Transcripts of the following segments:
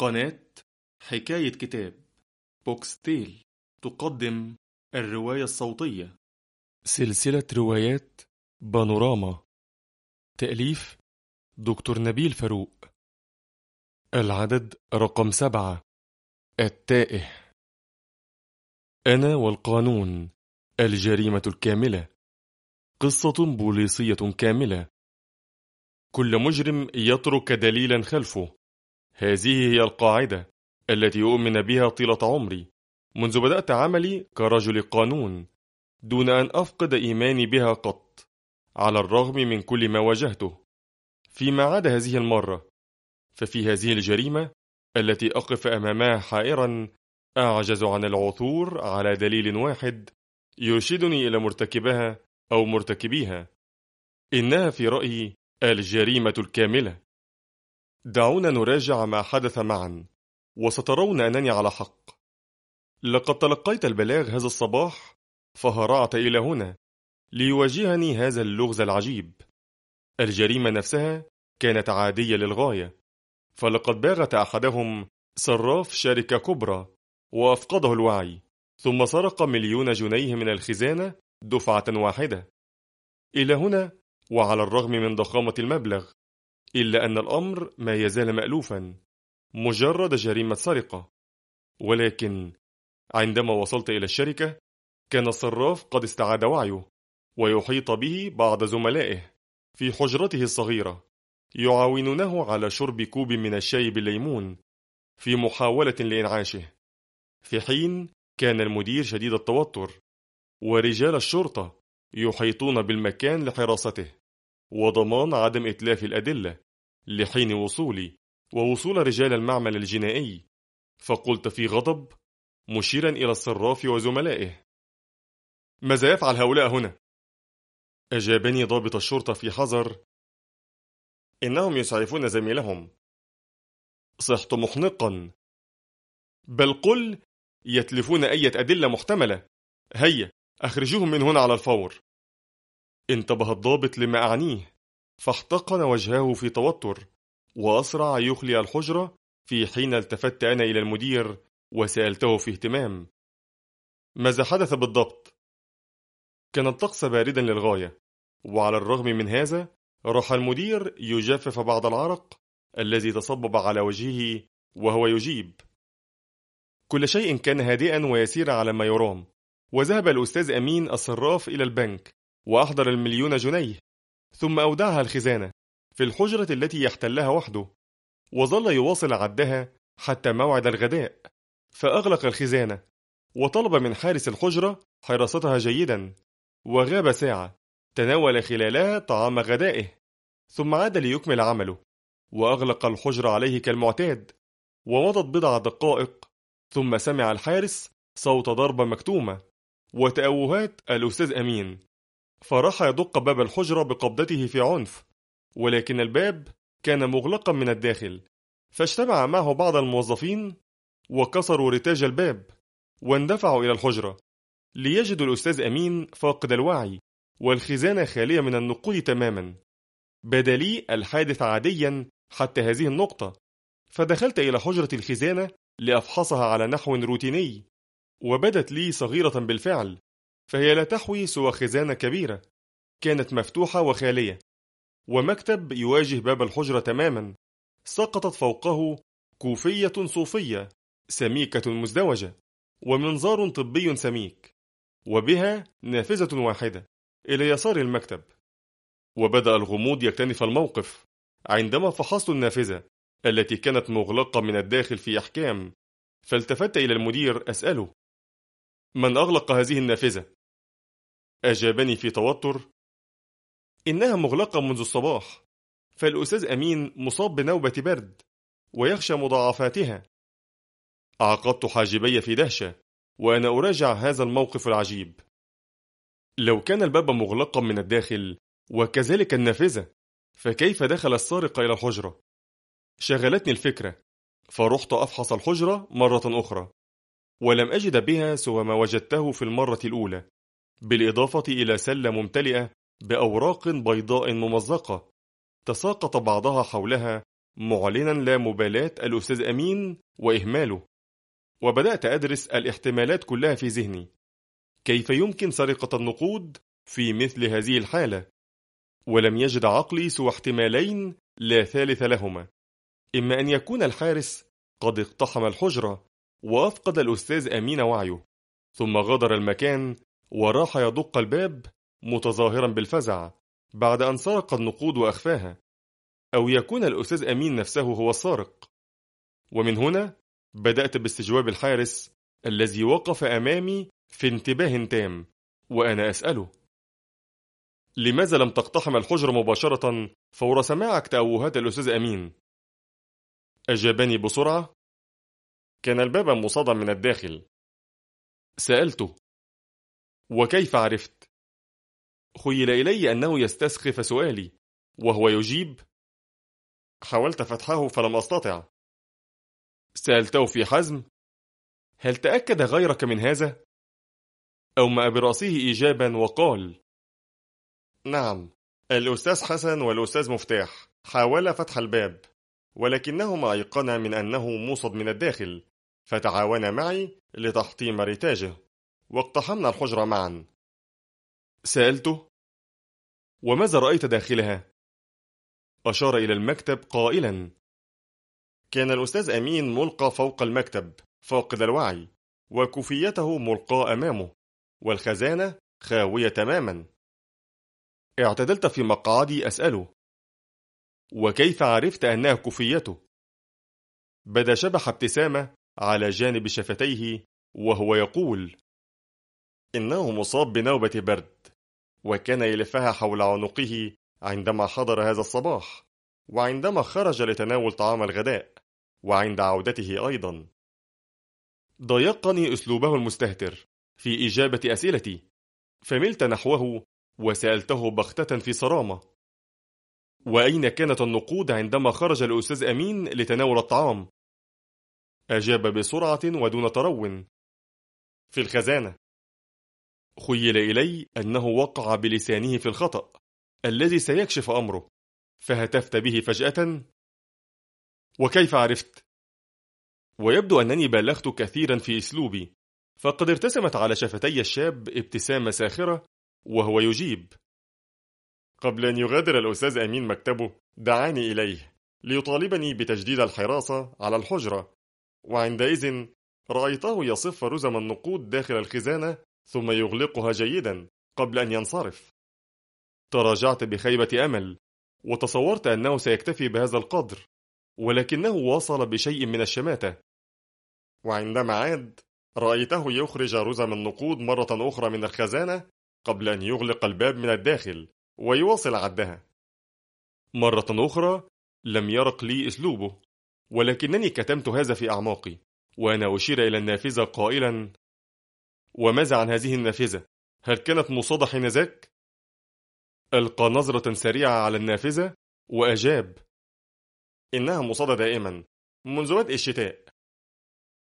قناة حكاية كتاب بوكستيل تقدم الرواية الصوتية سلسلة روايات بانوراما تأليف دكتور نبيل فاروق العدد رقم سبعة التائه أنا والقانون الجريمة الكاملة قصة بوليسية كاملة كل مجرم يترك دليلا خلفه هذه هي القاعدة التي أؤمن بها طيلة عمري منذ بدأت عملي كرجل قانون دون أن أفقد إيماني بها قط على الرغم من كل ما واجهته فيما عدا هذه المرة ففي هذه الجريمة التي أقف أمامها حائرا أعجز عن العثور على دليل واحد يرشدني إلى مرتكبها أو مرتكبيها إنها في رأيي الجريمة الكاملة دعونا نراجع ما حدث معا وسترون أنني على حق لقد تلقيت البلاغ هذا الصباح فهرعت إلى هنا ليواجهني هذا اللغز العجيب الجريمة نفسها كانت عادية للغاية فلقد باغت أحدهم صراف شركة كبرى وأفقده الوعي ثم سرق مليون جنيه من الخزانة دفعة واحدة إلى هنا وعلى الرغم من ضخامة المبلغ إلا أن الأمر ما يزال مألوفا مجرد جريمة سرقة ولكن عندما وصلت إلى الشركة كان الصراف قد استعاد وعيه ويحيط به بعض زملائه في حجرته الصغيرة يعاونونه على شرب كوب من الشاي بالليمون في محاولة لإنعاشه في حين كان المدير شديد التوتر ورجال الشرطة يحيطون بالمكان لحراسته وضمان عدم إتلاف الأدلة لحين وصولي ووصول رجال المعمل الجنائي فقلت في غضب مشيرا إلى الصراف وزملائه ماذا يفعل هؤلاء هنا؟ أجابني ضابط الشرطة في حذر إنهم يسعفون زميلهم صحت محنقا بل قل يتلفون أي أدلة محتملة هيا أخرجوهم من هنا على الفور انتبه الضابط لما أعنيه فاحتقن وجهه في توتر وأسرع يخلي الحجرة في حين التفت أنا إلى المدير وسألته في اهتمام ماذا حدث بالضبط؟ كان الطقس باردا للغاية وعلى الرغم من هذا راح المدير يجفف بعض العرق الذي تصبب على وجهه وهو يجيب كل شيء كان هادئا ويسير على ما يرام وذهب الأستاذ أمين الصراف إلى البنك وأحضر المليون جنيه ثم أودعها الخزانة في الحجرة التي يحتلها وحده وظل يواصل عدها حتى موعد الغداء فأغلق الخزانة وطلب من حارس الحجرة حراستها جيدا وغاب ساعة تناول خلالها طعام غدائه ثم عاد ليكمل عمله وأغلق الحجرة عليه كالمعتاد ومضت بضع دقائق ثم سمع الحارس صوت ضربة مكتومة وتأوهات الأستاذ أمين فراح يدق باب الحجرة بقبضته في عنف ولكن الباب كان مغلقا من الداخل فاجتمع معه بعض الموظفين وكسروا رتاج الباب واندفعوا إلى الحجرة ليجدوا الأستاذ أمين فاقد الوعي والخزانة خالية من النقود تماما بدا لي الحادث عاديا حتى هذه النقطة فدخلت إلى حجرة الخزانة لأفحصها على نحو روتيني وبدت لي صغيرة بالفعل فهي لا تحوي سوى خزانة كبيرة كانت مفتوحة وخالية ومكتب يواجه باب الحجرة تماما سقطت فوقه كوفية صوفية سميكة مزدوجة ومنظار طبي سميك وبها نافذة واحدة إلى يسار المكتب وبدأ الغموض يكتنف الموقف عندما فحصت النافذة التي كانت مغلقة من الداخل في أحكام فالتفت إلى المدير أسأله من أغلق هذه النافذة؟ أجابني في توتر إنها مغلقة منذ الصباح فالأستاذ أمين مصاب بنوبة برد ويخشى مضاعفاتها عقدت حاجبي في دهشة وأنا أراجع هذا الموقف العجيب لو كان الباب مغلقا من الداخل وكذلك النافذة فكيف دخل السارق إلى الحجرة؟ شغلتني الفكرة فرحت أفحص الحجرة مرة أخرى ولم أجد بها سوى ما وجدته في المرة الأولى بالإضافة إلى سلة ممتلئة بأوراق بيضاء ممزقة تساقط بعضها حولها معلنا لا مبالاة الأستاذ أمين وإهماله وبدأت أدرس الاحتمالات كلها في ذهني كيف يمكن سرقة النقود في مثل هذه الحالة ولم يجد عقلي سوى احتمالين لا ثالث لهما إما أن يكون الحارس قد اقتحم الحجرة وأفقد الأستاذ أمين وعيه ثم غادر المكان وراح يدق الباب متظاهرا بالفزع بعد أن سرق النقود وأخفاها أو يكون الأستاذ أمين نفسه هو السارق ومن هنا بدأت باستجواب الحارس الذي وقف أمامي في انتباه تام وأنا أسأله لماذا لم تقتحم الحجر مباشرة فور سماعك تأوهات الأستاذ أمين؟ أجابني بسرعة كان الباب مصادا من الداخل سألته وكيف عرفت؟ خيل إلي أنه يستسخف سؤالي وهو يجيب حاولت فتحه فلم أستطع سألته في حزم هل تأكد غيرك من هذا؟ أومأ برأسه إيجابا وقال نعم الأستاذ حسن والأستاذ مفتاح حاولا فتح الباب ولكنهما أيقنا من أنه موصد من الداخل فتعاونا معي لتحطيم رتاجه واقتحمنا الحجرة معا سألته وماذا رأيت داخلها؟ أشار إلى المكتب قائلا كان الأستاذ أمين ملقى فوق المكتب فاقد الوعي وكفيته ملقاة أمامه والخزانة خاوية تماما اعتدلت في مقعدي أسأله وكيف عرفت أنها كفيته؟ بدا شبح ابتسامة على جانب شفتيه وهو يقول إنه مصاب بنوبة برد وكان يلفها حول عنقه عندما حضر هذا الصباح وعندما خرج لتناول طعام الغداء وعند عودته أيضا ضيقني أسلوبه المستهتر في إجابة أسئلتي فملت نحوه وسألته بغتة في صرامة وأين كانت النقود عندما خرج الأستاذ أمين لتناول الطعام؟ أجاب بسرعة ودون ترون في الخزانة خيل إلي أنه وقع بلسانه في الخطأ الذي سيكشف أمره فهتفت به فجأة وكيف عرفت؟ ويبدو أنني بالغت كثيرا في أسلوبي فقد ارتسمت على شفتي الشاب ابتسامة ساخرة وهو يجيب قبل أن يغادر الأستاذ أمين مكتبه دعاني إليه ليطالبني بتجديد الحراسة على الحجرة وعندئذ رأيته يصف رزم النقود داخل الخزانة ثم يغلقها جيدا قبل أن ينصرف تراجعت بخيبة أمل وتصورت أنه سيكتفي بهذا القدر ولكنه واصل بشيء من الشماتة وعندما عاد رأيته يخرج رزم النقود مرة أخرى من الخزانة قبل أن يغلق الباب من الداخل ويواصل عدها مرة أخرى لم يرق لي أسلوبه ولكنني كتمت هذا في أعماقي وأنا أشير إلى النافذة قائلا وماذا عن هذه النافذة؟ هل كانت مصادة حينذاك؟ ألقى نظرة سريعة على النافذة وأجاب إنها مصادة دائما منذ بدء الشتاء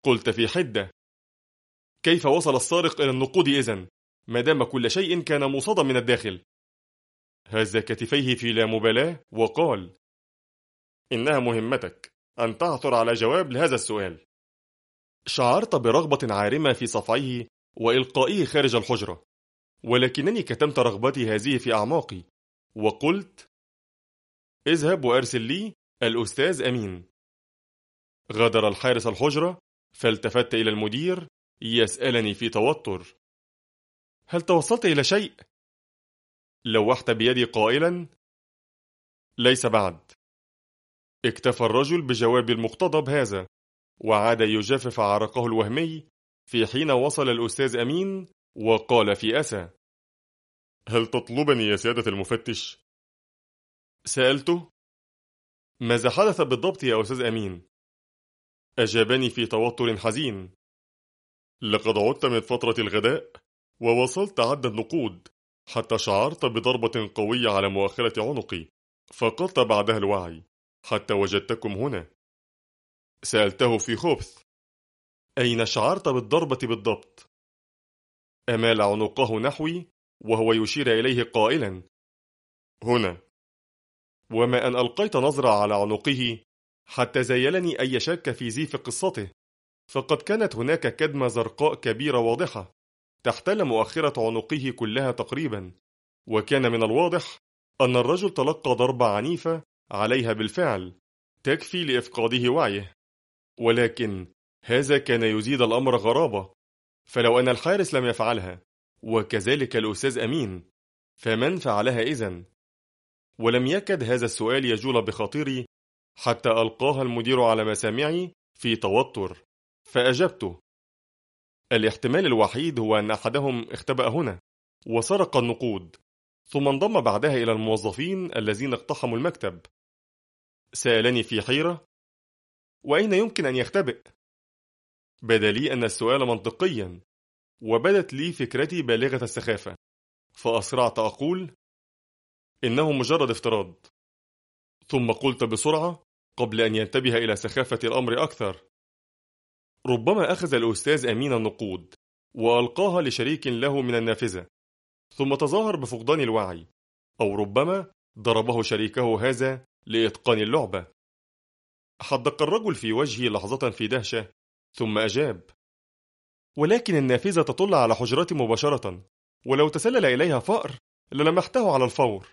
قلت في حدة كيف وصل السارق إلى النقود إذن؟ ما دام كل شيء كان مصادا من الداخل هز كتفيه في لا مبالاة وقال إنها مهمتك أن تعثر على جواب لهذا السؤال شعرت برغبة عارمة في صفعه وإلقائه خارج الحجرة ولكنني كتمت رغبتي هذه في أعماقي وقلت اذهب وأرسل لي الأستاذ أمين غادر الحارس الحجرة فالتفت إلى المدير يسألني في توتر هل توصلت إلى شيء؟ لوحت بيدي قائلا ليس بعد اكتفى الرجل بجواب المقتضب هذا وعاد يجفف عرقه الوهمي في حين وصل الأستاذ أمين وقال في أسى هل تطلبني يا سيادة المفتش؟ سألته ماذا حدث بالضبط يا أستاذ أمين؟ أجابني في توتر حزين لقد عدت من فترة الغداء ووصلت عد النقود حتى شعرت بضربة قوية على مؤخرة عنقي فقدت بعدها الوعي حتى وجدتكم هنا سألته في خبث أين شعرت بالضربة بالضبط؟ أمال عنقه نحوي وهو يشير إليه قائلا هنا وما أن ألقيت نظرة على عنقه حتى زيلني أي شك في زيف قصته فقد كانت هناك كدمة زرقاء كبيرة واضحة تحتل مؤخرة عنقه كلها تقريبا وكان من الواضح أن الرجل تلقى ضربة عنيفة عليها بالفعل تكفي لإفقاده وعيه ولكن هذا كان يزيد الأمر غرابة فلو أن الحارس لم يفعلها وكذلك الأستاذ أمين فمن فعلها إذن؟ ولم يكد هذا السؤال يجول بخاطري حتى ألقاها المدير على مسامعي في توتر فأجبته الاحتمال الوحيد هو أن أحدهم اختبأ هنا وسرق النقود ثم انضم بعدها إلى الموظفين الذين اقتحموا المكتب سألني في حيرة وأين يمكن أن يختبئ؟ بدا لي أن السؤال منطقيا وبدت لي فكرتي بالغة السخافة فأسرعت أقول إنه مجرد افتراض ثم قلت بسرعة قبل أن ينتبه إلى سخافة الأمر أكثر ربما أخذ الأستاذ أمين النقود وألقاها لشريك له من النافذة ثم تظاهر بفقدان الوعي أو ربما ضربه شريكه هذا لإتقان اللعبة حدق الرجل في وجهي لحظة في دهشة ثم أجاب ولكن النافذة تطل على حجرتي مباشرة ولو تسلل إليها فأر للمحته على الفور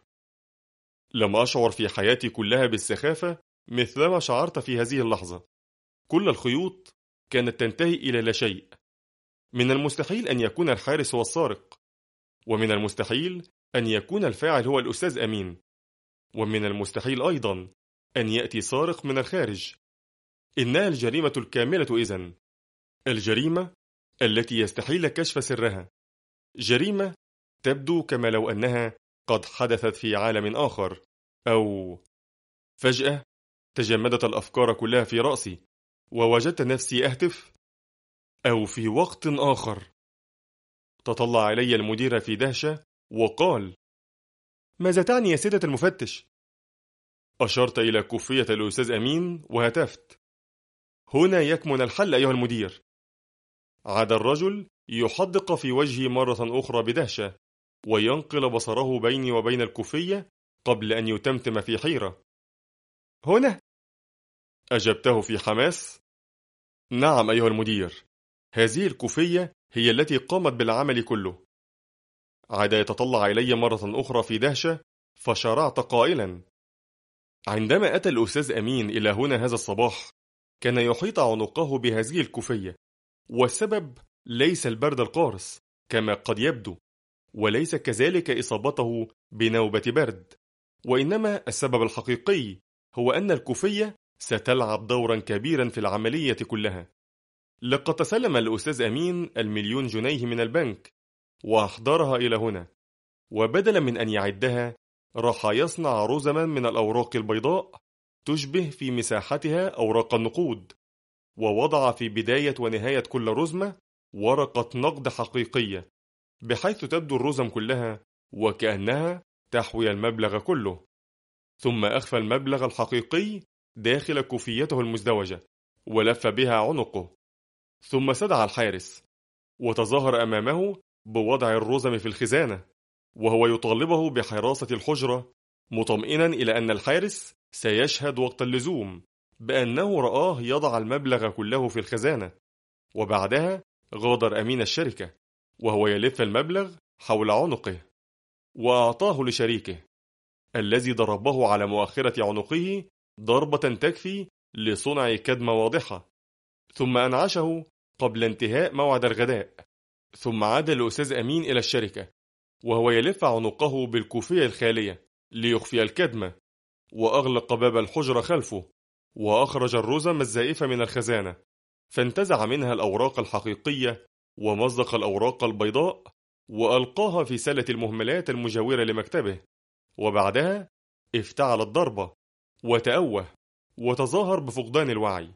لم أشعر في حياتي كلها بالسخافة مثلما شعرت في هذه اللحظة كل الخيوط كانت تنتهي إلى لا شيء من المستحيل أن يكون الحارس هو السارق ومن المستحيل أن يكون الفاعل هو الأستاذ أمين ومن المستحيل أيضا أن يأتي سارق من الخارج إنها الجريمة الكاملة إذن الجريمة التي يستحيل كشف سرها جريمة تبدو كما لو أنها قد حدثت في عالم آخر أو فجأة تجمدت الأفكار كلها في رأسي ووجدت نفسي أهتف أو في وقت آخر تطلع علي المدير في دهشة وقال ماذا تعني يا سيدة المفتش؟ أشرت إلى كوفية الأستاذ أمين وهتفت هنا يكمن الحل أيها المدير عاد الرجل يحدق في وجهي مرة أخرى بدهشة وينقل بصره بيني وبين الكوفية قبل أن يتمتم في حيرة هنا أجبته في حماس نعم أيها المدير هذه الكوفية هي التي قامت بالعمل كله عاد يتطلع إلي مرة أخرى في دهشة فشرعت قائلا عندما أتى الأستاذ أمين إلى هنا هذا الصباح كان يحيط عنقه بهذه الكوفية والسبب ليس البرد القارس كما قد يبدو وليس كذلك إصابته بنوبة برد وإنما السبب الحقيقي هو أن الكوفية ستلعب دورا كبيرا في العملية كلها لقد تسلم الأستاذ أمين المليون جنيه من البنك وأحضرها إلى هنا وبدلا من أن يعدها راح يصنع رزما من الأوراق البيضاء تشبه في مساحتها أوراق النقود ووضع في بداية ونهاية كل رزمة ورقة نقد حقيقية بحيث تبدو الرزم كلها وكأنها تحوي المبلغ كله ثم أخفى المبلغ الحقيقي داخل كوفيته المزدوجة ولف بها عنقه ثم استدعى الحارس وتظاهر أمامه بوضع الرزم في الخزانة وهو يطالبه بحراسة الحجرة مطمئنا إلى أن الحارس سيشهد وقت اللزوم بأنه رآه يضع المبلغ كله في الخزانة وبعدها غادر أمين الشركة وهو يلف المبلغ حول عنقه وأعطاه لشريكه الذي ضربه على مؤخرة عنقه ضربة تكفي لصنع كدمة واضحة ثم أنعشه قبل انتهاء موعد الغداء ثم عاد الأستاذ أمين إلى الشركة وهو يلف عنقه بالكوفية الخالية ليخفي الكدمة وأغلق باب الحجرة خلفه وأخرج الرزم الزائفة من الخزانة فانتزع منها الأوراق الحقيقية ومزق الأوراق البيضاء وألقاها في سلة المهملات المجاورة لمكتبه وبعدها افتعل الضربة وتأوه وتظاهر بفقدان الوعي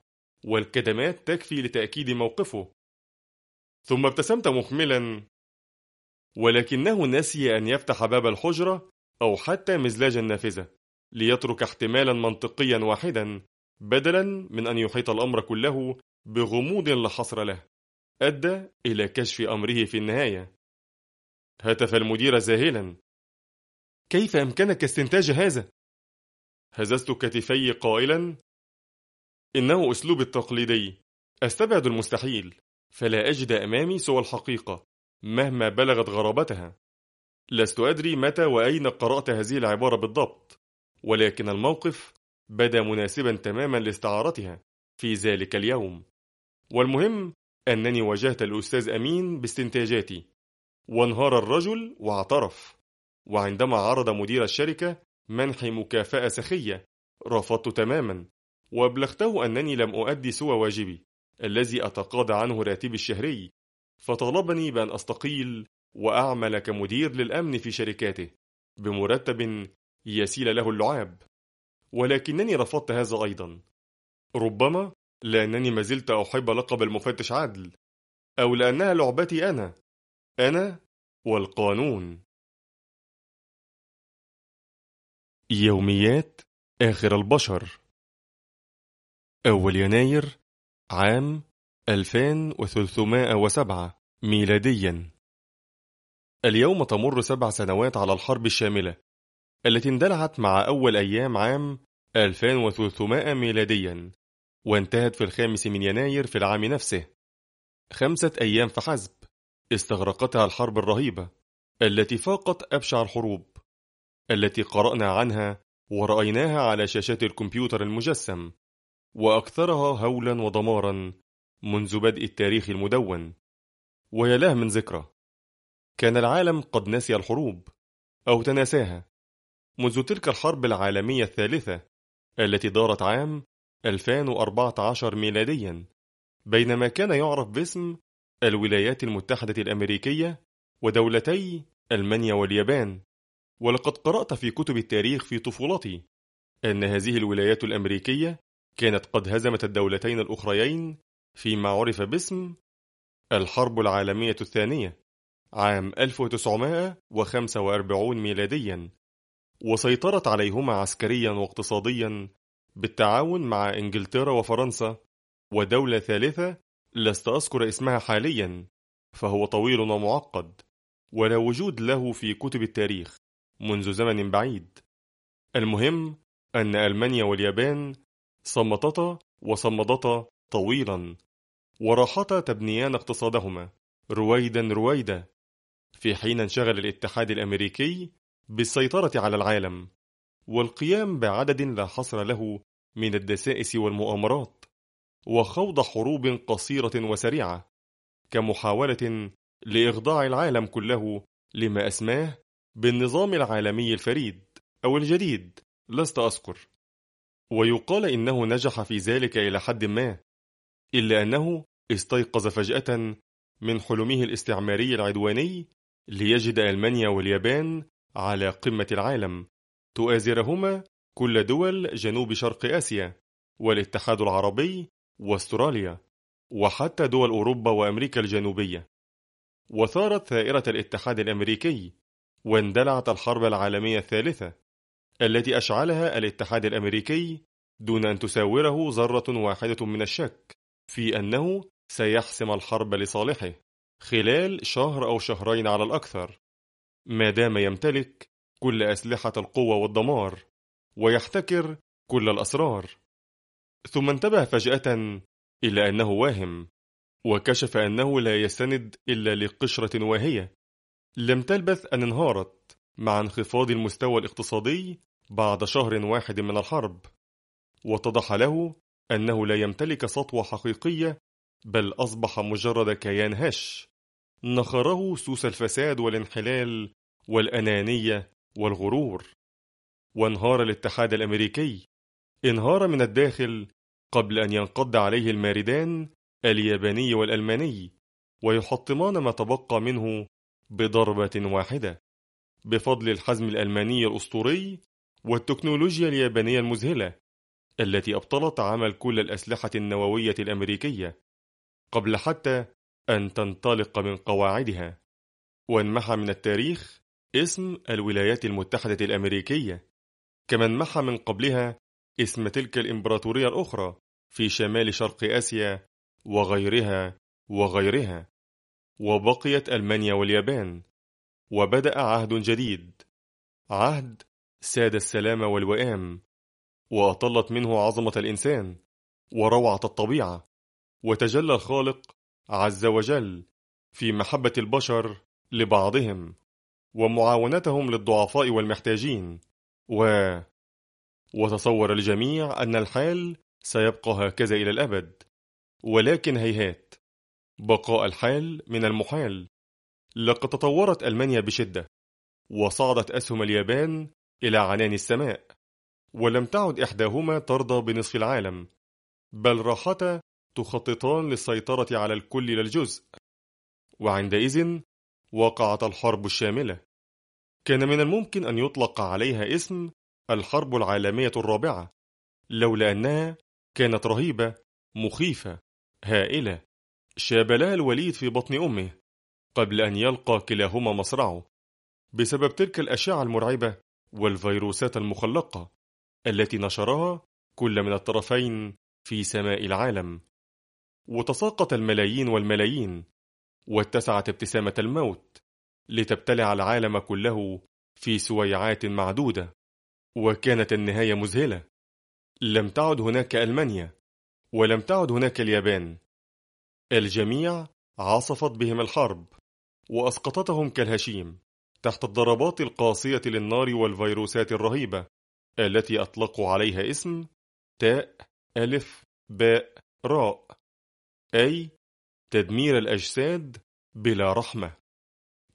والكدمات تكفي لتأكيد موقفه ثم ابتسمت مخملا ولكنه نسي أن يفتح باب الحجرة أو حتى مزلاج النافذة ليترك احتمالا منطقيا واحدا بدلا من أن يحيط الأمر كله بغموض لا حصر له أدى إلى كشف أمره في النهاية هتف المدير ذاهلا كيف أمكنك استنتاج هذا؟ هززت كتفي قائلا إنه أسلوبي التقليدي أستبعد المستحيل فلا أجد أمامي سوى الحقيقة مهما بلغت غرابتها لست أدري متى وأين قرأت هذه العبارة بالضبط ولكن الموقف بدا مناسبا تماما لاستعارتها في ذلك اليوم والمهم أنني واجهت الأستاذ أمين باستنتاجاتي وانهار الرجل واعترف وعندما عرض مدير الشركة منحي مكافأة سخية رفضت تماما وأبلغته أنني لم أؤدي سوى واجبي الذي أتقاضى عنه راتبي الشهري فطلبني بأن أستقيل وأعمل كمدير للأمن في شركاته بمرتب يسيل له اللعاب ولكنني رفضت هذا أيضا ربما لأنني ما زلت أحب لقب المفتش عدل أو لأنها لعبتي أنا أنا والقانون يوميات آخر البشر أول يناير عام 2307 ميلادياً اليوم تمر سبع سنوات على الحرب الشاملة التي اندلعت مع أول أيام عام 2300 ميلاديا وانتهت في الخامس من يناير في العام نفسه خمسة أيام فحسب استغرقتها الحرب الرهيبة التي فاقت أبشع الحروب التي قرأنا عنها ورأيناها على شاشات الكمبيوتر المجسم وأكثرها هولا ودمارا منذ بدء التاريخ المدون ويا له من ذكرى كان العالم قد نسي الحروب أو تناساها منذ تلك الحرب العالمية الثالثة التي دارت عام 2014 ميلاديا بينما كان يعرف باسم الولايات المتحدة الأمريكية ودولتي ألمانيا واليابان ولقد قرأت في كتب التاريخ في طفولتي أن هذه الولايات الأمريكية كانت قد هزمت الدولتين الأخريين فيما عرف باسم الحرب العالمية الثانية عام 1945 ميلاديا وسيطرت عليهما عسكريا واقتصاديا بالتعاون مع إنجلترا وفرنسا ودولة ثالثة لست أذكر اسمها حاليا فهو طويل ومعقد ولا وجود له في كتب التاريخ منذ زمن بعيد المهم أن ألمانيا واليابان صمتتا وصمدتا طويلا وراحتا تبنيان اقتصادهما رويدا رويدا في حين انشغل الاتحاد الأمريكي بالسيطرة على العالم والقيام بعدد لا حصر له من الدسائس والمؤامرات وخوض حروب قصيرة وسريعة كمحاولة لإخضاع العالم كله لما أسماه بالنظام العالمي الفريد أو الجديد لست أذكر ويقال إنه نجح في ذلك إلى حد ما إلا أنه استيقظ فجأة من حلمه الاستعماري العدواني ليجد ألمانيا واليابان على قمة العالم تؤازرهما كل دول جنوب شرق آسيا والاتحاد العربي واستراليا وحتى دول أوروبا وأمريكا الجنوبية وثارت ثائرة الاتحاد الأمريكي واندلعت الحرب العالمية الثالثة التي أشعلها الاتحاد الأمريكي دون أن تساوره ذرة واحدة من الشك في أنه سيحسم الحرب لصالحه خلال شهر أو شهرين على الأكثر ما دام يمتلك كل أسلحة القوة والدمار ويحتكر كل الأسرار ثم انتبه فجأة إلى أنه واهم وكشف أنه لا يستند إلا لقشرة واهية لم تلبث أن انهارت مع انخفاض المستوى الاقتصادي بعد شهر واحد من الحرب واتضح له أنه لا يمتلك سطوة حقيقية بل أصبح مجرد كيان هش نخره سوس الفساد والانحلال والأنانية والغرور وانهار الاتحاد الأمريكي انهار من الداخل قبل أن ينقض عليه الماردان الياباني والألماني ويحطمان ما تبقى منه بضربة واحدة بفضل الحزم الألماني الأسطوري والتكنولوجيا اليابانية المذهلة التي أبطلت عمل كل الأسلحة النووية الأمريكية قبل حتى أن تنطلق من قواعدها وانمحى من التاريخ اسم الولايات المتحدة الأمريكية كما انمحى من قبلها اسم تلك الإمبراطورية الأخرى في شمال شرق آسيا وغيرها وغيرها وبقيت ألمانيا واليابان وبدأ عهد جديد عهد ساد السلام والوئام وأطلت منه عظمة الإنسان وروعة الطبيعة وتجلى الخالق عز وجل في محبة البشر لبعضهم ومعاونتهم للضعفاء والمحتاجين و وتصور الجميع أن الحال سيبقى هكذا إلى الأبد ولكن هيهات بقاء الحال من المحال لقد تطورت ألمانيا بشدة وصعدت أسهم اليابان إلى عنان السماء ولم تعد إحداهما ترضى بنصف العالم بل راحتا تخططان للسيطرة على الكل لا الجزء وعندئذ وقعت الحرب الشاملة كان من الممكن أن يطلق عليها اسم الحرب العالمية الرابعة لولا أنها كانت رهيبة مخيفة هائلة شاب لها الوليد في بطن أمه قبل أن يلقى كلاهما مصرعه بسبب تلك الأشعة المرعبة والفيروسات المخلقة التي نشرها كل من الطرفين في سماء العالم وتساقط الملايين والملايين واتسعت ابتسامة الموت لتبتلع العالم كله في سويعات معدودة وكانت النهاية مذهلة لم تعد هناك ألمانيا ولم تعد هناك اليابان الجميع عصفت بهم الحرب وأسقطتهم كالهشيم تحت الضربات القاسية للنار والفيروسات الرهيبة التي أطلقوا عليها اسم تاء ألف باء راء أي تدمير الأجساد بلا رحمة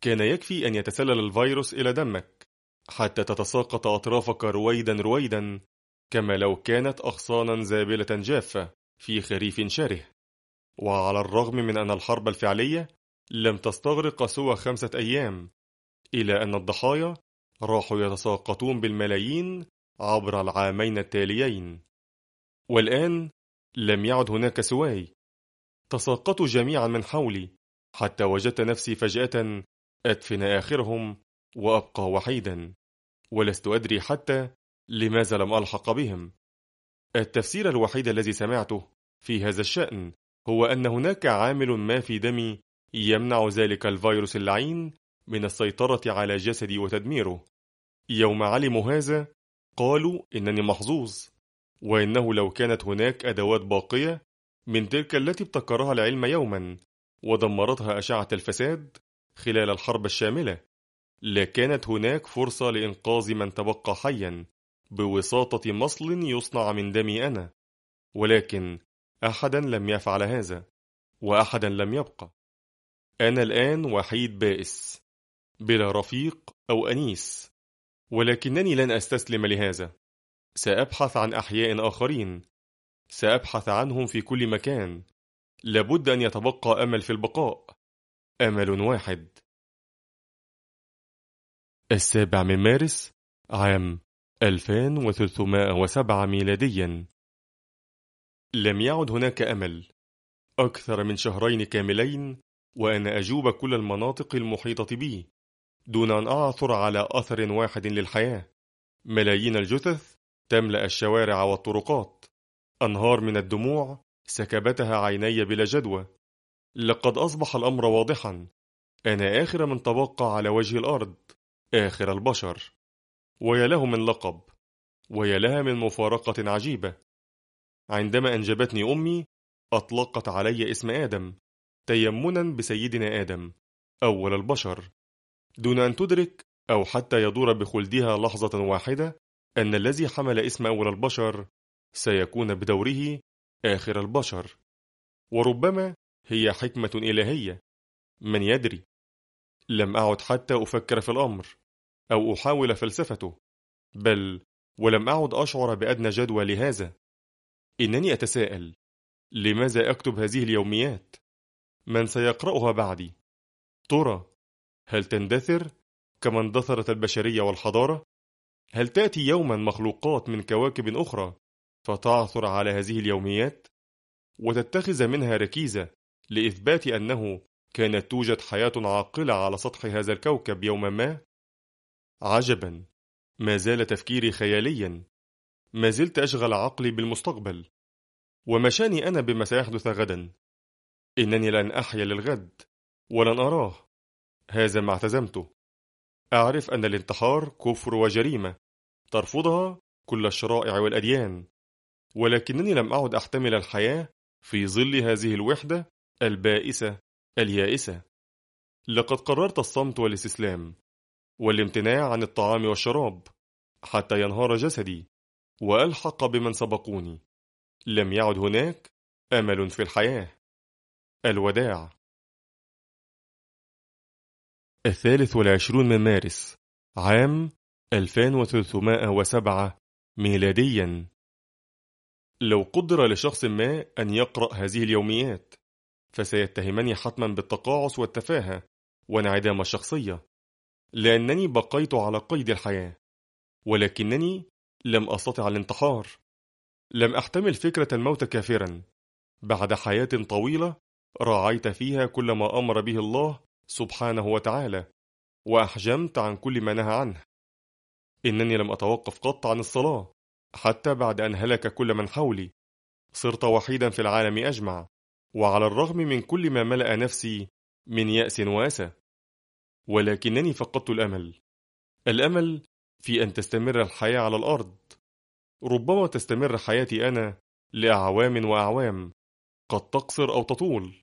كان يكفي أن يتسلل الفيروس إلى دمك حتى تتساقط أطرافك رويدا رويدا كما لو كانت أغصانا زابلة جافة في خريف شره وعلى الرغم من أن الحرب الفعلية لم تستغرق سوى خمسة أيام إلى أن الضحايا راحوا يتساقطون بالملايين عبر العامين التاليين والآن لم يعد هناك سواي تساقطوا جميعا من حولي حتى وجدت نفسي فجأة أدفن آخرهم وأبقى وحيدا ولست أدري حتى لماذا لم ألحق بهم التفسير الوحيد الذي سمعته في هذا الشأن هو أن هناك عامل ما في دمي يمنع ذلك الفيروس اللعين من السيطرة على جسدي وتدميره يوم علموا هذا قالوا إنني محظوظ وإنه لو كانت هناك أدوات باقية من تلك التي ابتكرها العلم يوما ودمرتها أشعة الفساد خلال الحرب الشاملة لكانت هناك فرصة لإنقاذ من تبقى حيا بوساطة مصل يصنع من دمي أنا ولكن أحدا لم يفعل هذا وأحدا لم يبقى أنا الآن وحيد بائس بلا رفيق أو أنيس ولكنني لن أستسلم لهذا سأبحث عن أحياء آخرين سأبحث عنهم في كل مكان لابد أن يتبقى أمل في البقاء أمل واحد السابع من مارس عام 2307 ميلاديا لم يعد هناك أمل أكثر من شهرين كاملين وأنا أجوب كل المناطق المحيطة بي دون أن أعثر على أثر واحد للحياة ملايين الجثث تملأ الشوارع والطرقات أنهار من الدموع سكبتها عيني بلا جدوى لقد أصبح الأمر واضحا أنا آخر من تبقى على وجه الأرض آخر البشر ويا له من لقب ويا لها من مفارقة عجيبة عندما أنجبتني أمي أطلقت علي اسم آدم تيمنا بسيدنا آدم أول البشر دون أن تدرك أو حتى يدور بخلدها لحظة واحدة أن الذي حمل اسم أول البشر سيكون بدوره آخر البشر وربما هي حكمة إلهية من يدري لم أعد حتى أفكر في الأمر أو أحاول فلسفته بل ولم أعد أشعر بأدنى جدوى لهذا إنني أتساءل لماذا أكتب هذه اليوميات؟ من سيقرأها بعدي؟ ترى هل تندثر كما اندثرت البشرية والحضارة؟ هل تأتي يوما مخلوقات من كواكب أخرى فتعثر على هذه اليوميات وتتخذ منها ركيزة لإثبات أنه كانت توجد حياة عاقلة على سطح هذا الكوكب يوما ما؟ عجبا ما زال تفكيري خياليا ما زلت أشغل عقلي بالمستقبل وما شاني أنا بما سيحدث غدا إنني لن أحيا للغد ولن أراه هذا ما اعتزمته أعرف أن الانتحار كفر وجريمة ترفضها كل الشرائع والأديان ولكنني لم أعد أحتمل الحياة في ظل هذه الوحدة البائسة اليائسة لقد قررت الصمت والاستسلام والامتناع عن الطعام والشراب حتى ينهار جسدي وألحق بمن سبقوني لم يعد هناك أمل في الحياة الوداع الثالث والعشرون من مارس عام 2307 ميلادياً لو قدر لشخص ما أن يقرأ هذه اليوميات فسيتهمني حتما بالتقاعس والتفاهة وانعدام الشخصية لأنني بقيت على قيد الحياة ولكنني لم أستطع الانتحار لم أحتمل فكرة الموت كافرا بعد حياة طويلة راعيت فيها كل ما أمر به الله سبحانه وتعالى وأحجمت عن كل ما نهى عنه إنني لم أتوقف قط عن الصلاة حتى بعد أن هلك كل من حولي صرت وحيدا في العالم أجمع وعلى الرغم من كل ما ملأ نفسي من يأس وأسى ولكنني فقدت الأمل الأمل في أن تستمر الحياة على الأرض ربما تستمر حياتي أنا لأعوام وأعوام قد تقصر أو تطول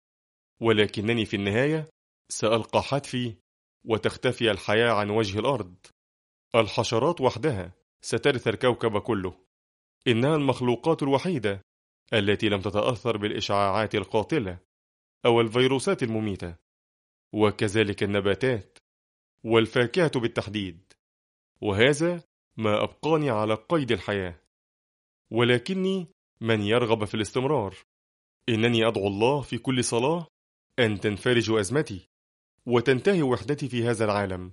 ولكنني في النهاية سألقى حتفي وتختفي الحياة عن وجه الأرض الحشرات وحدها سترث الكوكب كله إنها المخلوقات الوحيدة التي لم تتأثر بالإشعاعات القاتلة أو الفيروسات المميتة وكذلك النباتات والفاكهة بالتحديد وهذا ما أبقاني على قيد الحياة ولكني من يرغب في الاستمرار إنني أدعو الله في كل صلاة أن تنفرج أزمتي وتنتهي وحدتي في هذا العالم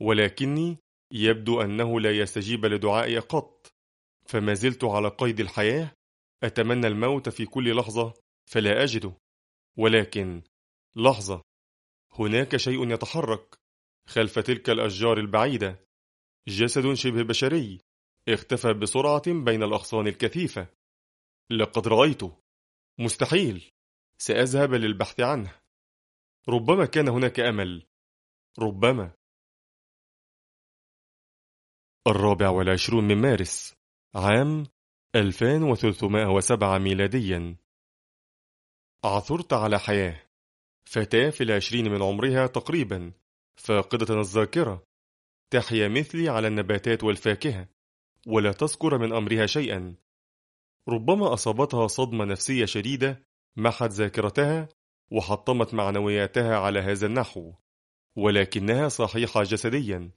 ولكني يبدو أنه لا يستجيب لدعائي قط فما زلت على قيد الحياة أتمنى الموت في كل لحظة فلا أجده ولكن لحظة هناك شيء يتحرك خلف تلك الأشجار البعيدة جسد شبه بشري اختفى بسرعة بين الأغصان الكثيفة لقد رأيته مستحيل سأذهب للبحث عنه ربما كان هناك أمل ربما الرابع والعشرون من مارس عام 2307 ميلاديا عثرت على حياة فتاة في العشرين من عمرها تقريبا فاقدة الذاكرة تحيا مثلي على النباتات والفاكهة ولا تذكر من أمرها شيئا ربما أصابتها صدمة نفسية شديدة محت ذاكرتها وحطمت معنوياتها على هذا النحو ولكنها صحيحة جسديا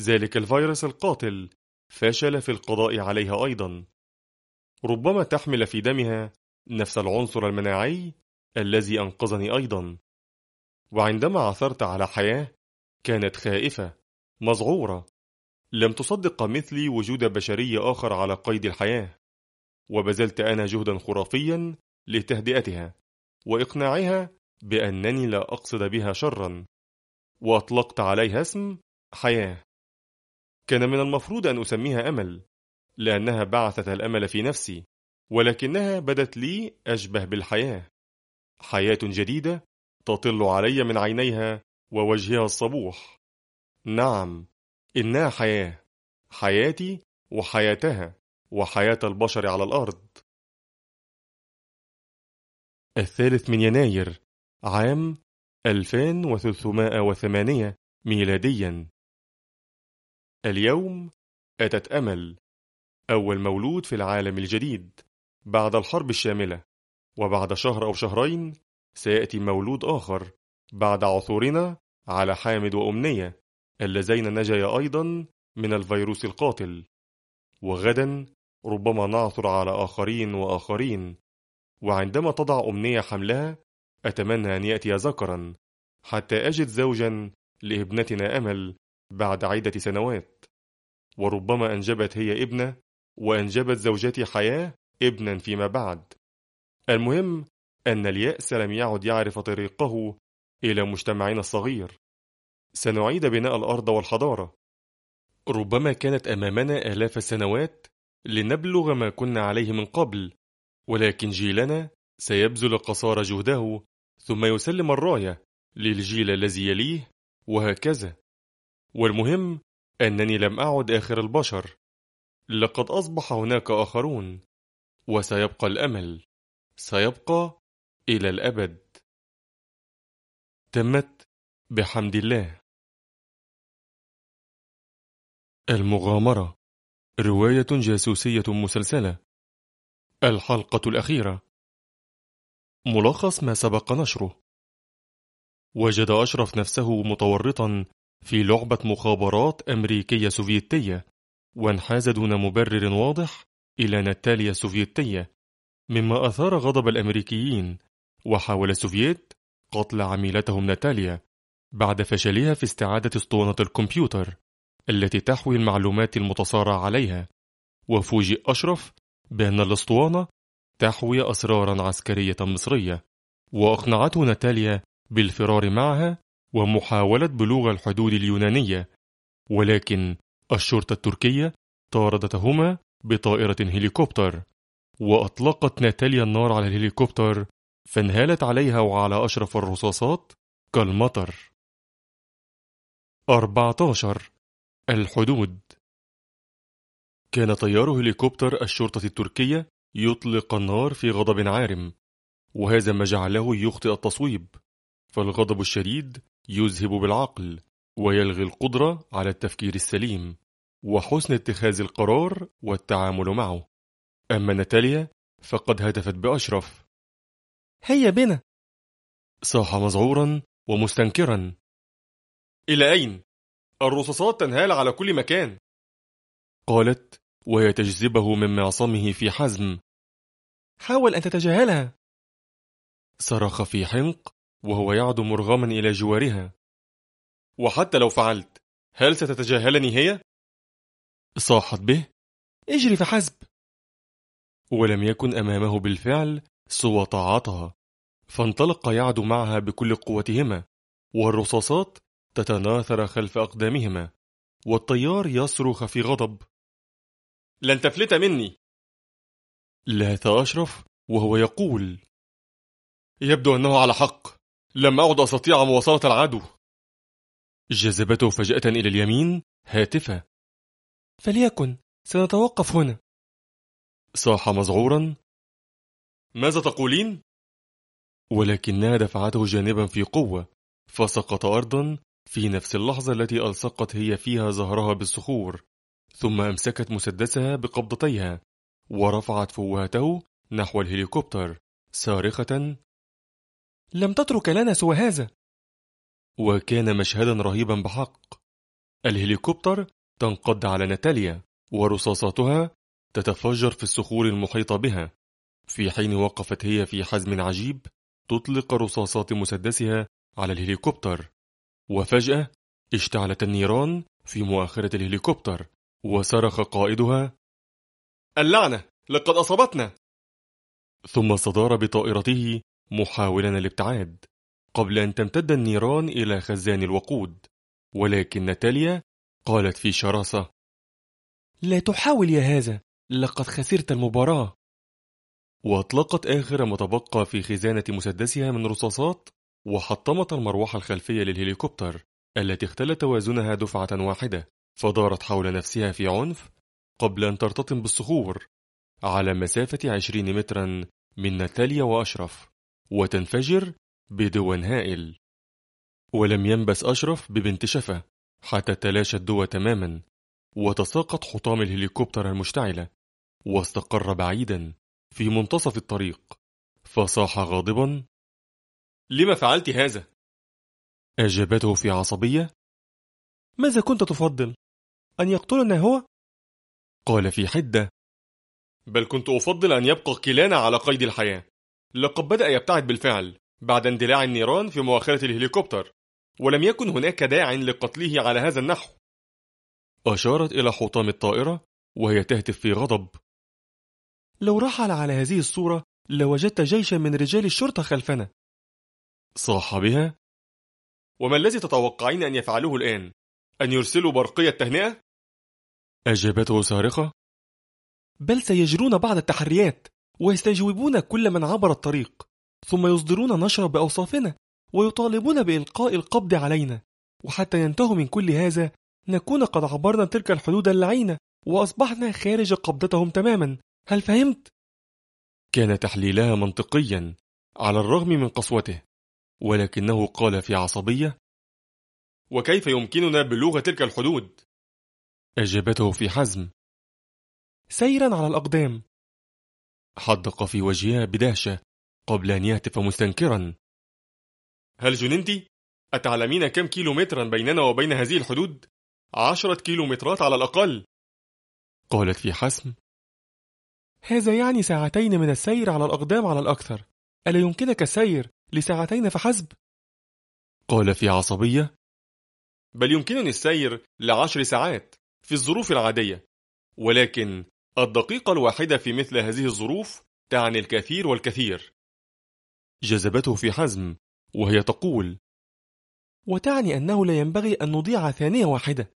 ذلك الفيروس القاتل فشل في القضاء عليها أيضا ربما تحمل في دمها نفس العنصر المناعي الذي أنقذني أيضا وعندما عثرت على حياة كانت خائفة مذعورة لم تصدق مثلي وجود بشري آخر على قيد الحياة وبذلت أنا جهدا خرافيا لتهدئتها وإقناعها بأنني لا أقصد بها شرا وأطلقت عليها اسم حياة كان من المفروض أن أسميها أمل لأنها بعثت الأمل في نفسي ولكنها بدت لي أشبه بالحياة حياة جديدة تطل علي من عينيها ووجهها الصبوح نعم إنها حياة حياتي وحياتها وحياة البشر على الأرض الثالث من يناير عام 2308 ميلاديا اليوم أتت أمل أول مولود في العالم الجديد بعد الحرب الشاملة وبعد شهر أو شهرين سيأتي مولود آخر بعد عثورنا على حامد وأمنية اللذين نجيا أيضا من الفيروس القاتل وغدا ربما نعثر على آخرين وآخرين وعندما تضع أمنية حملها أتمنى أن يأتي ذكرا حتى أجد زوجا لابنتنا أمل بعد عدة سنوات وربما أنجبت هي ابنة وأنجبت زوجتي حياة ابنا فيما بعد المهم أن اليأس لم يعد يعرف طريقه إلى مجتمعنا الصغير سنعيد بناء الأرض والحضارة ربما كانت أمامنا آلاف السنوات لنبلغ ما كنا عليه من قبل ولكن جيلنا سيبذل قصارى جهده ثم يسلم الراية للجيل الذي يليه وهكذا والمهم أنني لم أعد آخر البشر لقد أصبح هناك آخرون وسيبقى الأمل سيبقى إلى الأبد تمت بحمد الله المغامرة رواية جاسوسية مسلسلة الحلقة الأخيرة ملخص ما سبق نشره وجد أشرف نفسه متورطا في لعبة مخابرات أمريكية سوفيتية وانحاز دون مبرر واضح إلى ناتاليا السوفيتية مما أثار غضب الأمريكيين وحاول السوفييت قتل عميلتهم ناتاليا بعد فشلها في استعادة اسطوانة الكمبيوتر التي تحوي المعلومات المتصارع عليها وفوجئ أشرف بأن الاسطوانة تحوي أسرارا عسكرية مصرية وأقنعته ناتاليا بالفرار معها ومحاولة بلوغ الحدود اليونانية ولكن الشرطة التركية طاردتهما بطائرة هليكوبتر وأطلقت ناتاليا النار على الهليكوبتر فانهالت عليها وعلى أشرف الرصاصات كالمطر 14 الحدود كان طيار هليكوبتر الشرطة التركية يطلق النار في غضب عارم وهذا ما جعله يخطئ التصويب فالغضب الشديد يذهب بالعقل ويلغي القدرة على التفكير السليم وحسن اتخاذ القرار والتعامل معه أما ناتاليا فقد هتفت بأشرف هيا بنا صاح مذعورا ومستنكرا إلى أين؟ الرصاصات تنهال على كل مكان قالت وهي تجذبه من معصمه في حزم حاول أن تتجاهلها صرخ في حمق وهو يعد مرغما إلى جوارها وحتى لو فعلت هل ستتجاهلني هي؟ صاحت به اجري فحسب ولم يكن أمامه بالفعل سوى طاعتها فانطلق يعد معها بكل قوتهما والرصاصات تتناثر خلف أقدامهما والطيار يصرخ في غضب لن تفلت مني لهث أشرف وهو يقول يبدو أنه على حق لم أعد أستطيع مواصلة العدو جذبته فجأة إلى اليمين هاتفة فليكن سنتوقف هنا صاح مذعورا ماذا تقولين؟ ولكنها دفعته جانبا في قوة فسقط أرضا في نفس اللحظة التي ألصقت هي فيها ظهرها بالصخور ثم أمسكت مسدسها بقبضتيها ورفعت فوهته نحو الهليكوبتر صارخة لم تترك لنا سوى هذا وكان مشهدا رهيبا بحق الهليكوبتر تنقض على ناتاليا ورصاصاتها تتفجر في الصخور المحيطة بها في حين وقفت هي في حزم عجيب تطلق رصاصات مسدسها على الهليكوبتر وفجأة اشتعلت النيران في مؤخرة الهليكوبتر وصرخ قائدها اللعنة لقد أصابتنا ثم استدار بطائرته محاولا الابتعاد قبل أن تمتد النيران إلى خزان الوقود ولكن ناتاليا قالت في شراسة لا تحاول يا هذا لقد خسرت المباراة وأطلقت آخر ما تبقى في خزانة مسدسها من رصاصات وحطمت المروحة الخلفية للهليكوبتر التي اختل توازنها دفعة واحدة فدارت حول نفسها في عنف قبل أن ترتطم بالصخور على مسافة عشرين مترا من ناتاليا وأشرف وتنفجر بدوا هائل ولم ينبس أشرف ببنت شفا حتى تلاشى الدوا تماما وتساقط حطام الهليكوبتر المشتعلة واستقر بعيدا في منتصف الطريق فصاح غاضبا لما فعلت هذا؟ أجابته في عصبية ماذا كنت تفضل؟ أن يقتلنا هو؟ قال في حدة بل كنت أفضل أن يبقى كلانا على قيد الحياة لقد بدأ يبتعد بالفعل بعد اندلاع النيران في مؤخرة الهليكوبتر ولم يكن هناك داع لقتله على هذا النحو أشارت إلى حطام الطائرة وهي تهتف في غضب لو رحل على هذه الصورة لوجدت جيشا من رجال الشرطة خلفنا صاح بها وما الذي تتوقعين أن يفعله الآن؟ أن يرسلوا برقية تهنئة؟ أجابته صارخة بل سيجرون بعض التحريات ويستجوبون كل من عبر الطريق ثم يصدرون نشرة بأوصافنا ويطالبون بإلقاء القبض علينا وحتى ينتهوا من كل هذا نكون قد عبرنا تلك الحدود اللعينة وأصبحنا خارج قبضتهم تماما هل فهمت؟ كان تحليلها منطقيا على الرغم من قسوته ولكنه قال في عصبية وكيف يمكننا بلوغ تلك الحدود؟ أجابته في حزم سيرا على الأقدام حدق في وجهها بدهشة قبل أن يهتف مستنكرا هل جننتِ؟ أتعلمين كم كيلو مترا بيننا وبين هذه الحدود؟ عشرة كيلو مترات على الأقل قالت في حسم هذا يعني ساعتين من السير على الأقدام على الأكثر ألا يمكنك السير لساعتين فحسب؟ قال في عصبية بل يمكنني السير لعشر ساعات في الظروف العادية ولكن الدقيقة الواحدة في مثل هذه الظروف تعني الكثير والكثير جذبته في حزم وهي تقول وتعني أنه لا ينبغي أن نضيع ثانية واحدة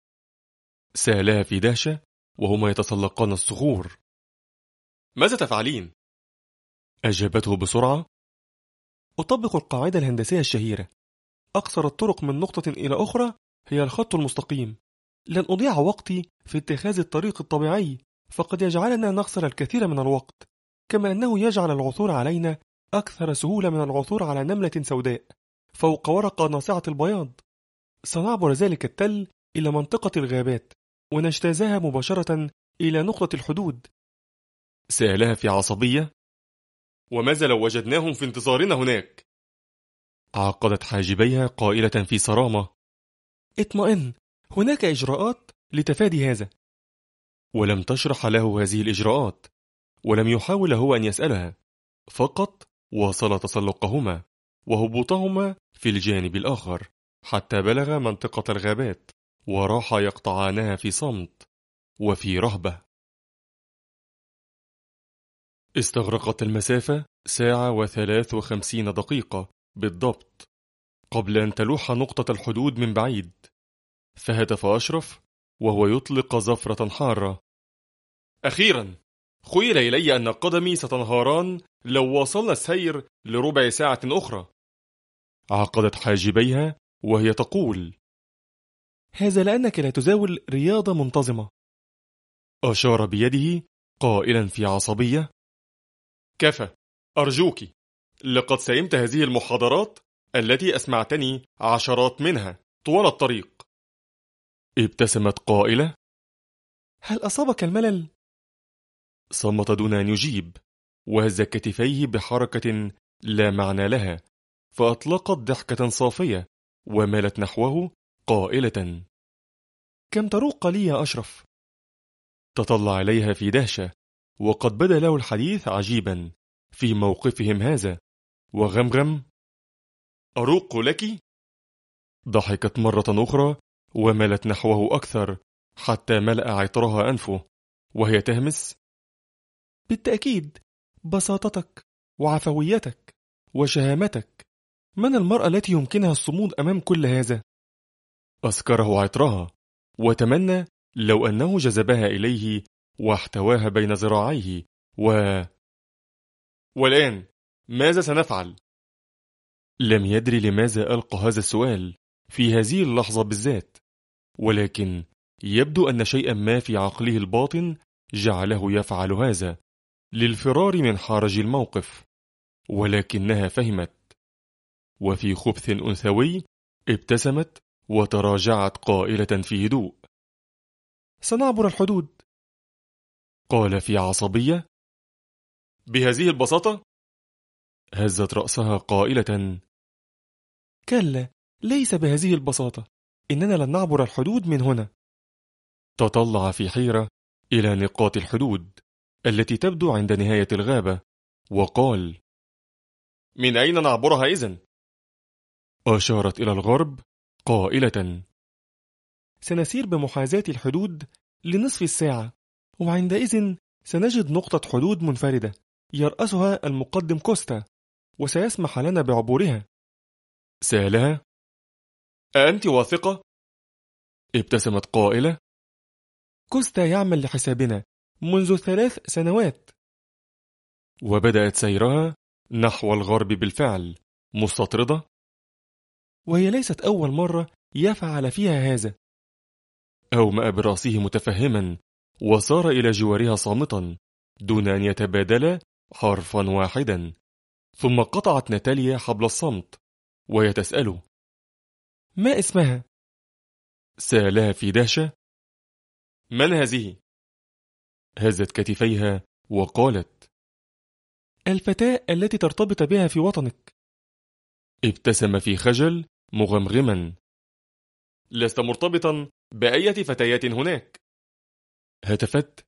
سألها في دهشة وهما يتسلقان الصخور ماذا تفعلين؟ أجابته بسرعة أطبق القاعدة الهندسية الشهيرة أقصر الطرق من نقطة إلى أخرى هي الخط المستقيم لن أضيع وقتي في اتخاذ الطريق الطبيعي فقد يجعلنا نخسر الكثير من الوقت كما أنه يجعل العثور علينا أكثر سهولة من العثور على نملة سوداء فوق ورقة ناصعة البياض سنعبر ذلك التل إلى منطقة الغابات ونجتازها مباشرة إلى نقطة الحدود سألها في عصبية وماذا لو وجدناهم في انتظارنا هناك؟ عقدت حاجبيها قائلة في صرامة اطمئن هناك إجراءات لتفادي هذا ولم تشرح له هذه الإجراءات ولم يحاول هو أن يسألها فقط واصل تسلقهما وهبوطهما في الجانب الآخر حتى بلغا منطقة الغابات وراحا يقطعانها في صمت وفي رهبة استغرقت المسافة ساعة وثلاث وخمسين دقيقة بالضبط قبل أن تلوح نقطة الحدود من بعيد فهتف أشرف وهو يطلق زفرة حارة أخيرا خيل إلي أن قدمي ستنهاران لو واصلنا السير لربع ساعة أخرى عقدت حاجبيها وهي تقول هذا لأنك لا تزاول رياضة منتظمة أشار بيده قائلا في عصبية كفى أرجوك لقد سئمت هذه المحاضرات التي أسمعتني عشرات منها طوال الطريق ابتسمت قائلة هل أصابك الملل؟ صمت دون أن يجيب وهز كتفيه بحركة لا معنى لها فأطلقت ضحكة صافية ومالت نحوه قائلة كم تروق لي يا أشرف تطلع إليها في دهشة وقد بدا له الحديث عجيبا في موقفهم هذا وغمغم أروق لك؟ ضحكت مرة أخرى ومالت نحوه أكثر حتى ملأ عطرها أنفه وهي تهمس بالتأكيد بساطتك وعفويتك وشهامتك من المرأة التي يمكنها الصمود أمام كل هذا؟ أسكره عطرها وتمنى لو أنه جذبها إليه واحتواها بين ذراعيه و... والآن ماذا سنفعل؟ لم يدري لماذا ألقى هذا السؤال في هذه اللحظة بالذات ولكن يبدو أن شيئا ما في عقله الباطن جعله يفعل هذا للفرار من حرج الموقف ولكنها فهمت وفي خبث أنثوي ابتسمت وتراجعت قائلة في هدوء سنعبر الحدود قال في عصبية بهذه البساطة؟ هزت رأسها قائلة كلا ليس بهذه البساطة إننا لن نعبر الحدود من هنا. تطلع في حيرة إلى نقاط الحدود التي تبدو عند نهاية الغابة وقال: من أين نعبرها إذن؟ أشارت إلى الغرب قائلة: سنسير بمحاذاة الحدود لنصف الساعة وعندئذ سنجد نقطة حدود منفردة يرأسها المقدم كوستا وسيسمح لنا بعبورها. سألها أأنت واثقة؟ ابتسمت قائلة كوستا يعمل لحسابنا منذ ثلاث سنوات وبدأت سيرها نحو الغرب بالفعل مستطردة وهي ليست أول مرة يفعل فيها هذا أومأ برأسه متفهما وصار إلى جوارها صامتا دون أن يتبادلا حرفا واحدا ثم قطعت ناتاليا حبل الصمت وهي تسأله ما اسمها؟ سألها في دهشة من هذه؟ هزت كتفيها وقالت الفتاة التي ترتبط بها في وطنك ابتسم في خجل مغمغما لست مرتبطا بأية فتيات هناك هتفت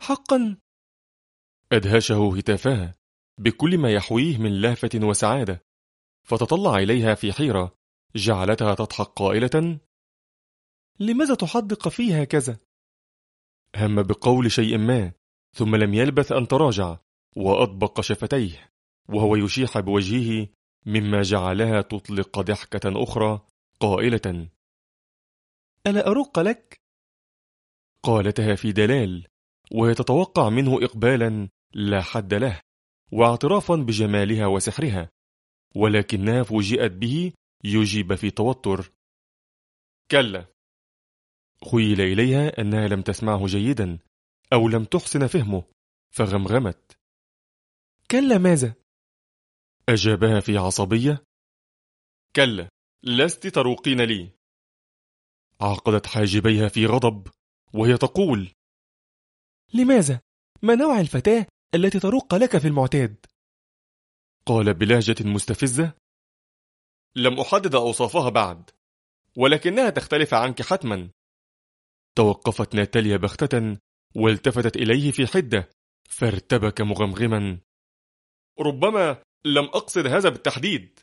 حقا أدهشه هتافها بكل ما يحويه من لهفة وسعادة فتطلع إليها في حيرة جعلتها تضحك قائلة: لماذا تحدق في هكذا؟ هم بقول شيء ما، ثم لم يلبث أن تراجع، وأطبق شفتيه، وهو يشيح بوجهه، مما جعلها تطلق ضحكة أخرى، قائلة: ألا أرق لك؟ قالتها في دلال، ويتتوقع منه إقبالا لا حد له، واعترافا بجمالها وسحرها، ولكنها فوجئت به يجيب في توتر كلا خيل إليها أنها لم تسمعه جيدا أو لم تحسن فهمه فغمغمت كلا ماذا؟ أجابها في عصبية كلا لست تروقين لي عقدت حاجبيها في غضب وهي تقول لماذا؟ ما نوع الفتاة التي تروق لك في المعتاد؟ قال بلهجة مستفزة لم أحدد أوصافها بعد ولكنها تختلف عنك حتما توقفت ناتاليا بغتة والتفتت إليه في حدة فارتبك مغمغما ربما لم أقصد هذا بالتحديد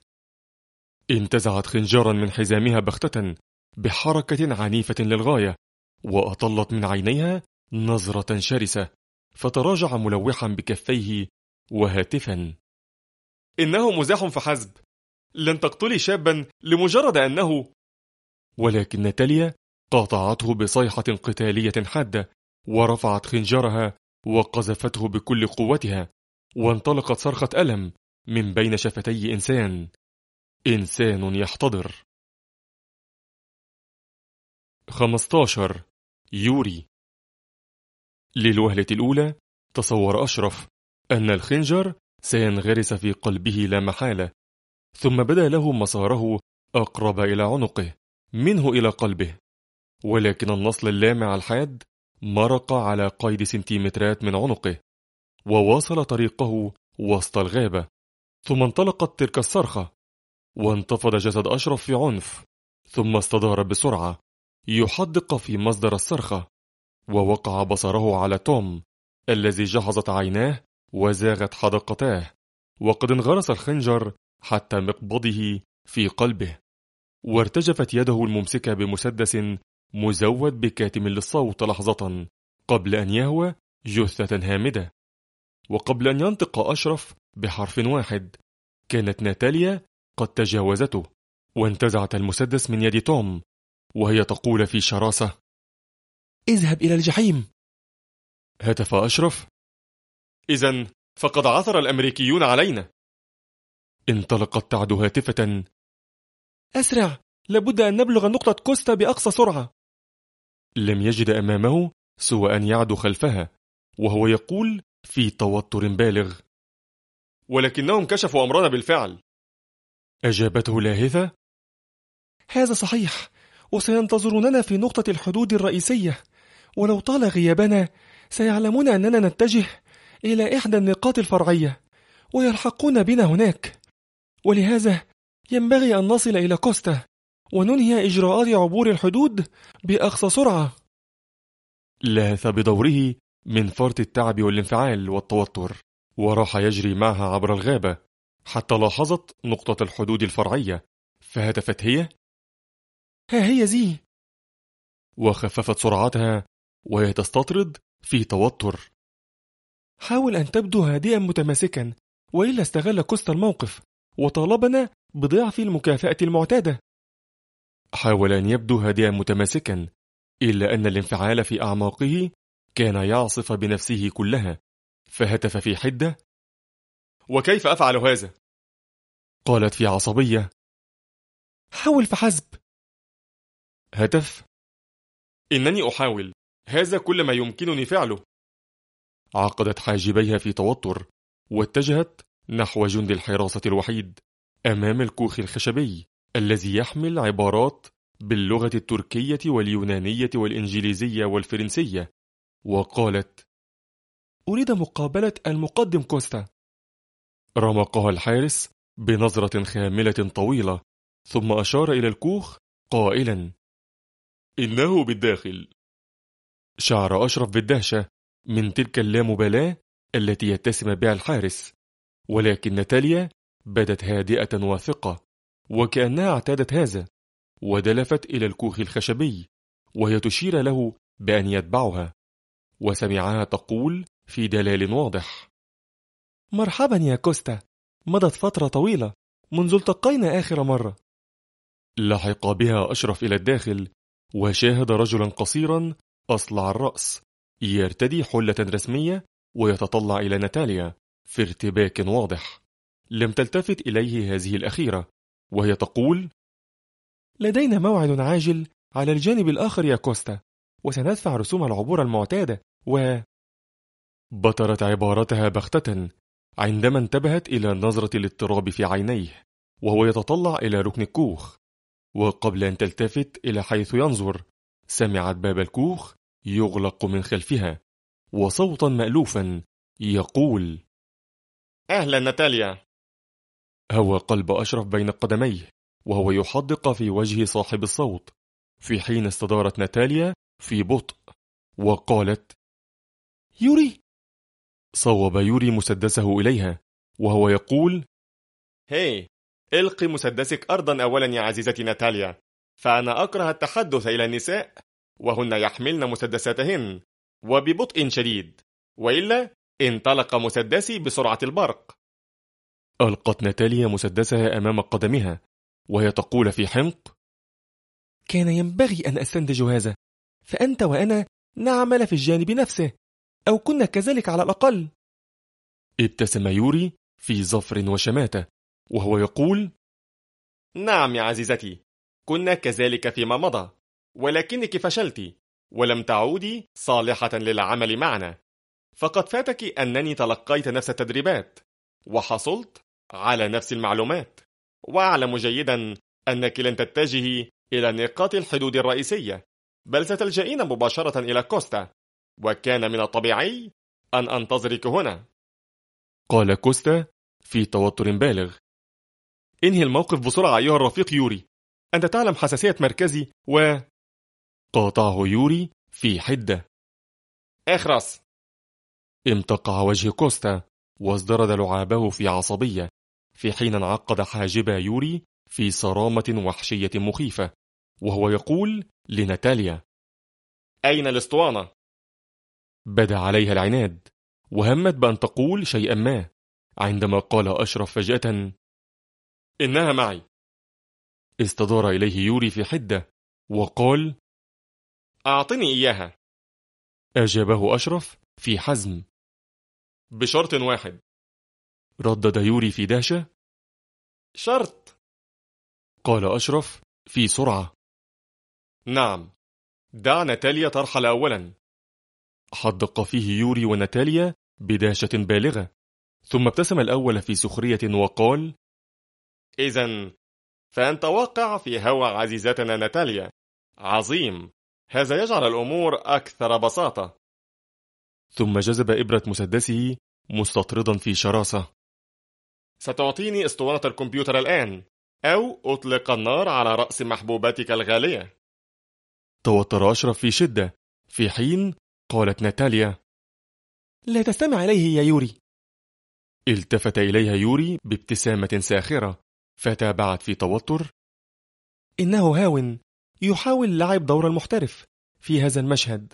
انتزعت خنجارا من حزامها بغتة بحركة عنيفة للغاية وأطلت من عينيها نظرة شرسة فتراجع ملوحا بكفيه وهاتفا إنه مزاح فحسب لن تقتلي شابا لمجرد أنه ولكن ناتاليا قاطعته بصيحة قتالية حادة ورفعت خنجرها وقذفته بكل قوتها وانطلقت صرخة ألم من بين شفتي إنسان إنسان يحتضر 15 يوري للوهلة الأولى تصور أشرف أن الخنجر سينغرس في قلبه لا محالة ثم بدا له مساره أقرب إلى عنقه منه إلى قلبه ولكن النصل اللامع الحاد مرق على قيد سنتيمترات من عنقه وواصل طريقه وسط الغابة ثم انطلقت تلك الصرخة وانتفض جسد أشرف في عنف ثم استدار بسرعة يحدق في مصدر الصرخة ووقع بصره على توم الذي جحظت عيناه وزاغت حدقتاه وقد انغرس الخنجر حتى مقبضه في قلبه وارتجفت يده الممسكة بمسدس مزود بكاتم للصوت لحظة قبل أن يهوى جثة هامدة وقبل أن ينطق أشرف بحرف واحد كانت ناتاليا قد تجاوزته وانتزعت المسدس من يد توم وهي تقول في شراسة اذهب إلى الجحيم هتف أشرف إذا فقد عثر الأمريكيون علينا انطلقت تعد هاتفة أسرع لابد أن نبلغ نقطة كوستا بأقصى سرعة لم يجد أمامه سوى أن يعد خلفها وهو يقول في توتر بالغ ولكنهم كشفوا أمرنا بالفعل أجابته لاهثة هذا صحيح وسينتظروننا في نقطة الحدود الرئيسية ولو طال غيابنا سيعلمون أننا نتجه إلى إحدى النقاط الفرعية ويلحقون بنا هناك ولهذا ينبغي أن نصل إلى كوستا وننهي إجراءات عبور الحدود بأقصى سرعة لهث بدوره من فرط التعب والانفعال والتوتر وراح يجري معها عبر الغابة حتى لاحظت نقطة الحدود الفرعية فهتفت هي ها هي زي وخففت سرعتها وهي تستطرد في توتر حاول أن تبدو هادئا متماسكا وإلا استغل كوستا الموقف وطالبنا بضعف المكافأة المعتادة. حاول أن يبدو هادئا متماسكا، إلا أن الانفعال في أعماقه كان يعصف بنفسه كلها، فهتف في حدة: "وكيف أفعل هذا؟" قالت في عصبية: "حاول فحسب". هتف: "إنني أحاول، هذا كل ما يمكنني فعله". عقدت حاجبيها في توتر، واتجهت نحو جند الحراسة الوحيد أمام الكوخ الخشبي الذي يحمل عبارات باللغة التركية واليونانية والإنجليزية والفرنسية وقالت أريد مقابلة المقدم كوستا رمقها الحارس بنظرة خاملة طويلة ثم أشار إلى الكوخ قائلا إنه بالداخل شعر أشرف بالدهشة من تلك اللامبالاة التي يتسم بها الحارس ولكن ناتاليا بدت هادئة واثقة وكأنها اعتادت هذا ودلفت إلى الكوخ الخشبي وهي تشير له بأن يتبعها وسمعها تقول في دلال واضح مرحبا يا كوستا مضت فترة طويلة منذ التقينا آخر مرة لحق بها أشرف إلى الداخل وشاهد رجلا قصيرا أصلع الرأس يرتدي حلة رسمية ويتطلع إلى ناتاليا في ارتباك واضح لم تلتفت إليه هذه الأخيرة وهي تقول لدينا موعد عاجل على الجانب الآخر يا كوستا وسندفع رسوم العبور المعتادة و بطرت عبارتها بغتة عندما انتبهت إلى نظرة الاضطراب في عينيه وهو يتطلع إلى ركن الكوخ وقبل أن تلتفت إلى حيث ينظر سمعت باب الكوخ يغلق من خلفها وصوتا مألوفا يقول أهلا ناتاليا هوى قلب أشرف بين قدميه وهو يحدق في وجه صاحب الصوت في حين استدارت ناتاليا في بطء وقالت يوري صوب يوري مسدسه إليها وهو يقول هي القي مسدسك أرضا أولا يا عزيزتي ناتاليا فأنا أكره التحدث إلى النساء وهن يحملن مسدساتهن وببطء شديد وإلا انطلق مسدسي بسرعة البرق. ألقت ناتاليا مسدسها أمام قدمها وهي تقول في حمق: كان ينبغي أن أستنتج هذا، فأنت وأنا نعمل في الجانب نفسه، أو كنا كذلك على الأقل. ابتسم يوري في ظفر وشماتة وهو يقول: نعم يا عزيزتي، كنا كذلك فيما مضى، ولكنك فشلتِ، ولم تعودي صالحة للعمل معنا. فقد فاتك أنني تلقيت نفس التدريبات وحصلت على نفس المعلومات وأعلم جيدا أنك لن تتجهي إلى نقاط الحدود الرئيسية بل ستلجئين مباشرة إلى كوستا وكان من الطبيعي أن أنتظرك هنا قال كوستا في توتر بالغ انهي الموقف بسرعة أيها الرفيق يوري أنت تعلم حساسية مركزي و... قاطعه يوري في حدة اخرس امتقع وجه كوستا وازدرد لعابه في عصبية في حين انعقد حاجب يوري في صرامة وحشية مخيفة وهو يقول لناتاليا أين الاسطوانة؟ بدا عليها العناد وهمت بأن تقول شيئا ما عندما قال أشرف فجأة إنها معي استدار إليه يوري في حدة وقال أعطني إياها أجابه أشرف في حزم بشرط واحد ردد يوري في دهشة شرط قال أشرف في سرعة نعم دع ناتاليا ترحل أولا حدق فيه يوري وناتاليا بدهشة بالغة ثم ابتسم الأول في سخرية وقال إذا فأنت واقع في هوى عزيزتنا ناتاليا عظيم هذا يجعل الأمور أكثر بساطة ثم جذب إبرة مسدسه مستطردا في شراسة ستعطيني اسطوانة الكمبيوتر الآن أو أطلق النار على رأس محبوبتك الغالية توتر أشرف في شدة في حين قالت ناتاليا لا تستمع إليه يا يوري التفت إليها يوري بابتسامة ساخرة فتابعت في توتر إنه هاون يحاول لعب دور المحترف في هذا المشهد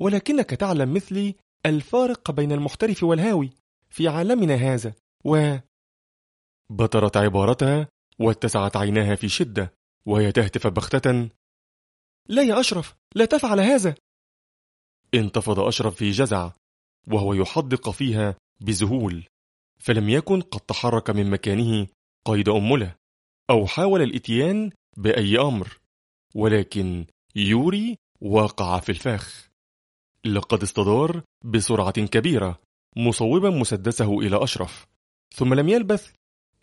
ولكنك تعلم مثلي الفارق بين المحترف والهاوي في عالمنا هذا و بطرت عبارتها واتسعت عيناها في شدة وهي تهتف بختة لا يا أشرف لا تفعل هذا انتفض أشرف في جزع وهو يحدق فيها بذهول فلم يكن قد تحرك من مكانه قيد أمله أو حاول الإتيان بأي أمر ولكن يوري وقع في الفخ لقد استدار بسرعة كبيرة مصوبا مسدسه إلى أشرف ثم لم يلبث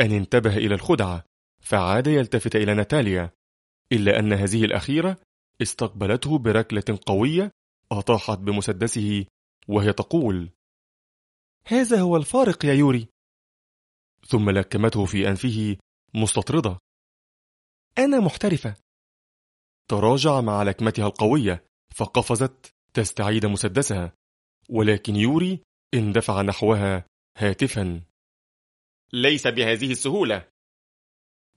أن انتبه إلى الخدعة فعاد يلتفت إلى ناتاليا إلا أن هذه الأخيرة استقبلته بركلة قوية أطاحت بمسدسه وهي تقول هذا هو الفارق يا يوري ثم لكمته في أنفه مستطردة أنا محترفة تراجع مع لكمتها القوية فقفزت تستعيد مسدسها ولكن يوري اندفع نحوها هاتفا ليس بهذه السهولة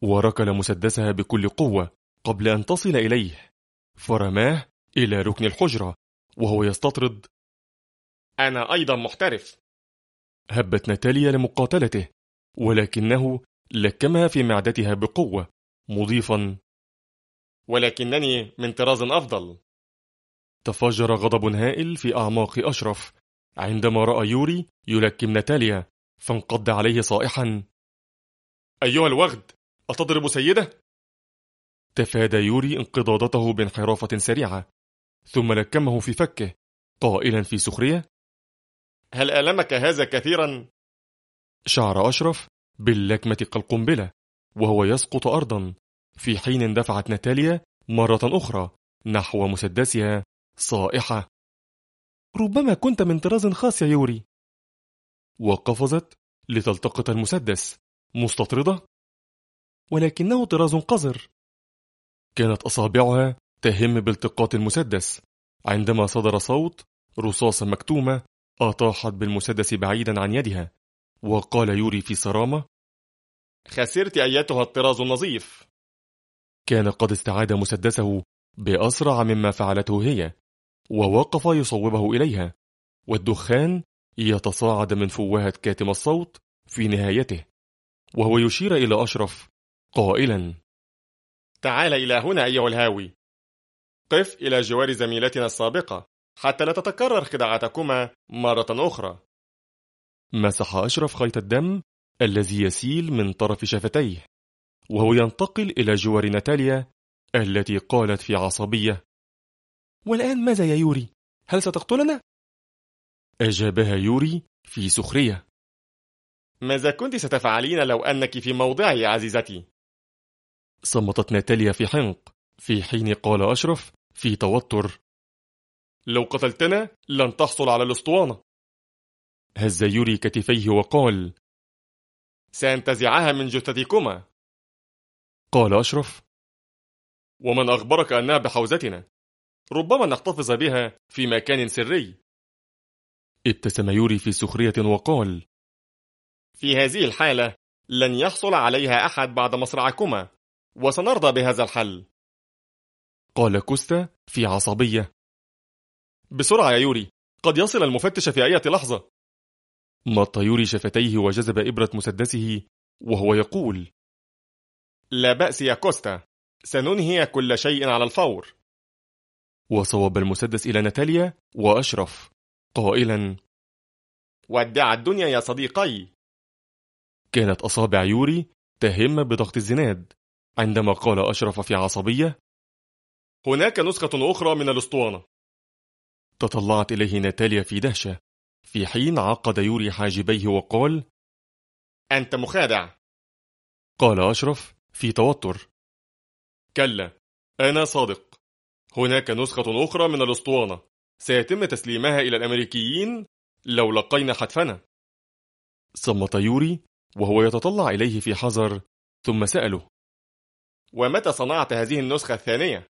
وركل مسدسها بكل قوة قبل أن تصل إليه فرماه إلى ركن الحجرة وهو يستطرد أنا أيضا محترف هبت ناتاليا لمقاتلته ولكنه لكمها في معدتها بقوة مضيفا ولكنني من طراز أفضل تفجر غضب هائل في أعماق أشرف عندما رأى يوري يلكم ناتاليا فانقض عليه صائحا أيها الوغد أتضرب سيدة؟ تفادى يوري انقضاضته بانحرافة سريعة ثم لكمه في فكه قائلا في سخرية هل ألمك هذا كثيرا؟ شعر أشرف باللكمة كالقنبلة وهو يسقط أرضا في حين اندفعت ناتاليا مرة أخرى نحو مسدسها صائحة ربما كنت من طراز خاص يا يوري وقفزت لتلتقط المسدس مستطردة ولكنه طراز قذر كانت أصابعها تهم بالتقاط المسدس عندما صدر صوت رصاصة مكتومة أطاحت بالمسدس بعيدا عن يدها وقال يوري في صرامة خسرت أيتها الطراز النظيف كان قد استعاد مسدسه بأسرع مما فعلته هي ووقف يصوبه إليها والدخان يتصاعد من فوهة كاتم الصوت في نهايته وهو يشير إلى أشرف قائلا تعال إلى هنا أيها الهاوي قف إلى جوار زميلتنا السابقة حتى لا تتكرر خداعتكما مرة أخرى مسح أشرف خيط الدم الذي يسيل من طرف شفتيه وهو ينتقل إلى جوار ناتاليا التي قالت في عصبية والآن ماذا يا يوري؟ هل ستقتلنا؟ أجابها يوري في سخرية ماذا كنت ستفعلين لو أنك في موضعي عزيزتي؟ صمتت ناتاليا في حنق في حين قال أشرف في توتر لو قتلتنا لن تحصل على الأسطوانة هز يوري كتفيه وقال سأنتزعها من جثتكما قال أشرف ومن أخبرك أنها بحوزتنا ربما نحتفظ بها في مكان سري ابتسم يوري في سخرية وقال في هذه الحالة لن يحصل عليها أحد بعد مصرعكما وسنرضى بهذا الحل قال كوستا في عصبية بسرعة يا يوري قد يصل المفتش في أي لحظة مط يوري شفتيه وجذب إبرة مسدسه وهو يقول لا بأس يا كوستا سننهي كل شيء على الفور وصوب المسدس إلى ناتاليا وأشرف قائلا ودع الدنيا يا صديقي كانت أصابع يوري تهم بضغط الزناد عندما قال أشرف في عصبية هناك نسخة أخرى من الأسطوانة تطلعت إليه ناتاليا في دهشة في حين عقد يوري حاجبيه وقال أنت مخادع قال أشرف في توتر كلا أنا صادق هناك نسخة أخرى من الأسطوانة سيتم تسليمها إلى الأمريكيين لو لقينا حتفنا صمت يوري وهو يتطلع إليه في حذر ثم سأله ومتى صنعت هذه النسخة الثانية؟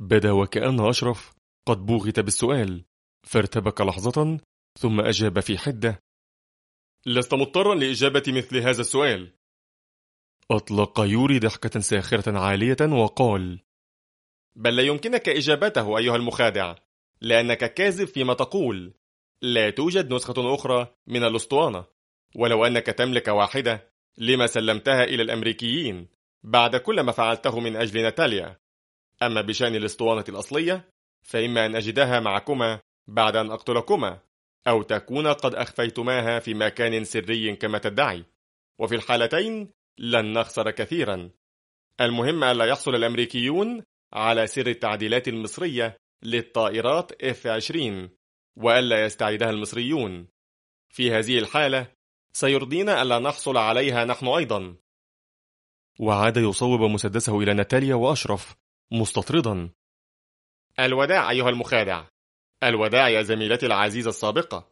بدا وكأن أشرف قد بوغت بالسؤال فارتبك لحظة ثم أجاب في حدة لست مضطرا لإجابة مثل هذا السؤال أطلق يوري ضحكة ساخرة عالية وقال بل لا يمكنك إجابته أيها المخادع لأنك كاذب فيما تقول لا توجد نسخة أخرى من الأسطوانة ولو أنك تملك واحدة لما سلمتها إلى الأمريكيين بعد كل ما فعلته من أجل ناتاليا أما بشأن الأسطوانة الأصلية فإما أن أجدها معكما بعد أن أقتلكما أو تكون قد أخفيتماها في مكان سري كما تدعي وفي الحالتين لن نخسر كثيرا المهم ألا يحصل الأمريكيون على سر التعديلات المصرية للطائرات F-20 وألا يستعيدها المصريون في هذه الحالة سيرضينا ألا نحصل عليها نحن أيضا وعاد يصوب مسدسه إلى ناتاليا وأشرف مستطردا الوداع أيها المخادع الوداع يا زميلتي العزيزة السابقة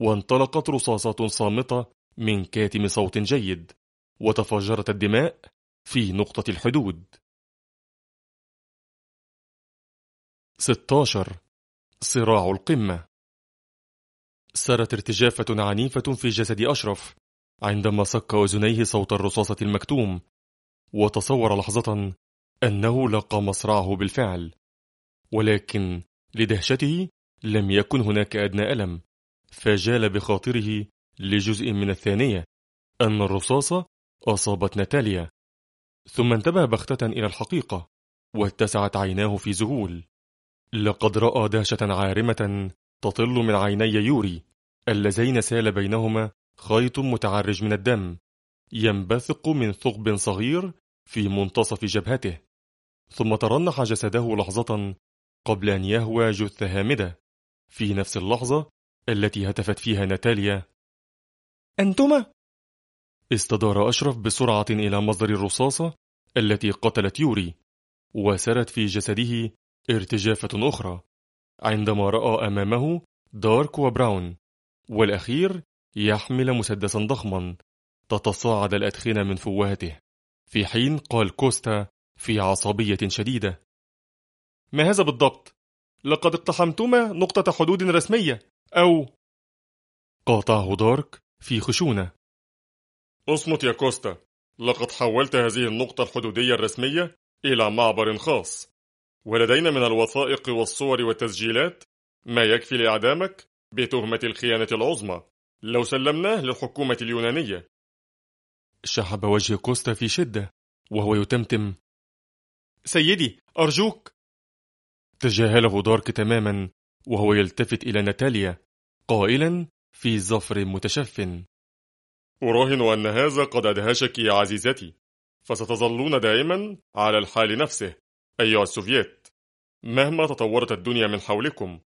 وانطلقت رصاصات صامتة من كاتم صوت جيد وتفجرت الدماء في نقطة الحدود 16 صراع القمة سرت ارتجافة عنيفة في جسد أشرف عندما صك أذنيه صوت الرصاصة المكتوم وتصور لحظة أنه لقى مصرعه بالفعل ولكن لدهشته لم يكن هناك أدنى ألم فجال بخاطره لجزء من الثانية أن الرصاصة أصابت ناتاليا ثم انتبه بختة إلى الحقيقة واتسعت عيناه في ذهول لقد رأى دهشة عارمة تطل من عيني يوري اللذين سال بينهما خيط متعرج من الدم ينبثق من ثقب صغير في منتصف جبهته ثم ترنح جسده لحظة قبل أن يهوى جثة هامدة في نفس اللحظة التي هتفت فيها ناتاليا أنتما؟ استدار أشرف بسرعة إلى مصدر الرصاصة التي قتلت يوري وسرت في جسده ارتجافة أخرى عندما رأى أمامه دارك وبراون والأخير يحمل مسدسا ضخما تتصاعد الأدخنة من فوهته في حين قال كوستا في عصبية شديدة ما هذا بالضبط؟ لقد اقتحمتما نقطة حدود رسمية أو قاطعه دارك في خشونة اصمت يا كوستا لقد حولت هذه النقطة الحدودية الرسمية إلى معبر خاص ولدينا من الوثائق والصور والتسجيلات ما يكفي لإعدامك بتهمة الخيانة العظمى لو سلمناه للحكومة اليونانية شحب وجه كوستا في شدة وهو يتمتم سيدي أرجوك تجاهله دارك تماما وهو يلتفت إلى ناتاليا قائلا في زفر متشف أراهن أن هذا قد أدهشك يا عزيزتي فستظلون دائما على الحال نفسه أيها السوفييت مهما تطورت الدنيا من حولكم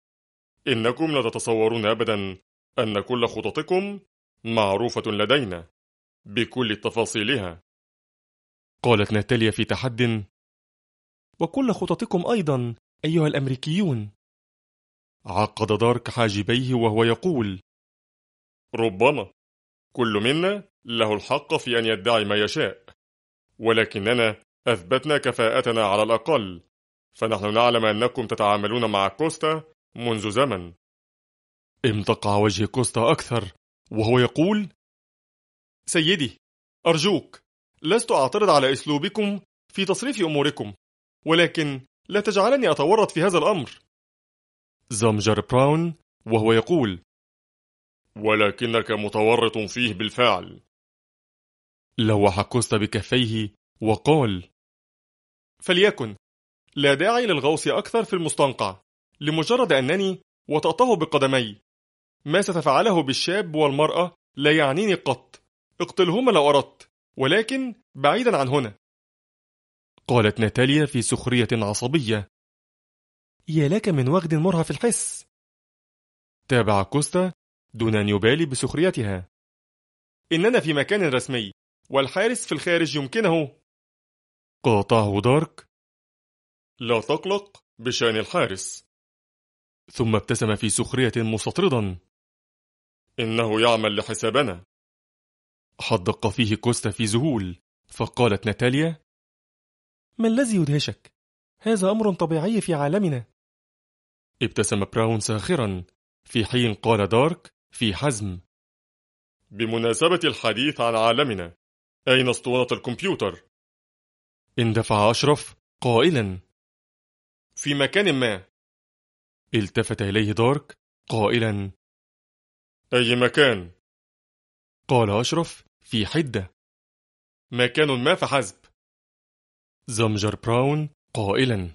إنكم لا تتصورون أبدا أن كل خططكم معروفة لدينا بكل تفاصيلها قالت ناتاليا في تحد وكل خططكم أيضا أيها الأمريكيون عقد دارك حاجبيه وهو يقول ربما كل منا له الحق في أن يدعي ما يشاء ولكننا أثبتنا كفاءتنا على الأقل فنحن نعلم أنكم تتعاملون مع كوستا منذ زمن امتقع وجه كوستا أكثر وهو يقول سيدي أرجوك لست أعترض على أسلوبكم في تصريف أموركم ولكن لا تجعلني أتورط في هذا الأمر زمجر براون وهو يقول ولكنك متورط فيه بالفعل لوح كوستا بكفيه وقال فليكن لا داعي للغوص أكثر في المستنقع لمجرد أنني وطأته بقدمي ما ستفعله بالشاب والمرأة لا يعنيني قط اقتلهما لو أردت ولكن بعيدا عن هنا قالت ناتاليا في سخرية عصبية يا لك من وغد مرهف الحس تابع كوستا دون أن يبالي بسخريتها إننا في مكان رسمي والحارس في الخارج يمكنه قاطعه دارك لا تقلق بشأن الحارس ثم ابتسم في سخرية مستطردا إنه يعمل لحسابنا حدق فيه كوستا في ذهول فقالت ناتاليا ما الذي يدهشك؟ هذا أمر طبيعي في عالمنا ابتسم براون ساخرا في حين قال دارك في حزم بمناسبة الحديث عن عالمنا أين اسطوانة الكمبيوتر؟ اندفع أشرف قائلا في مكان ما التفت إليه دارك قائلا أي مكان؟ قال أشرف في حدة مكان ما فحسب زمجر براون قائلا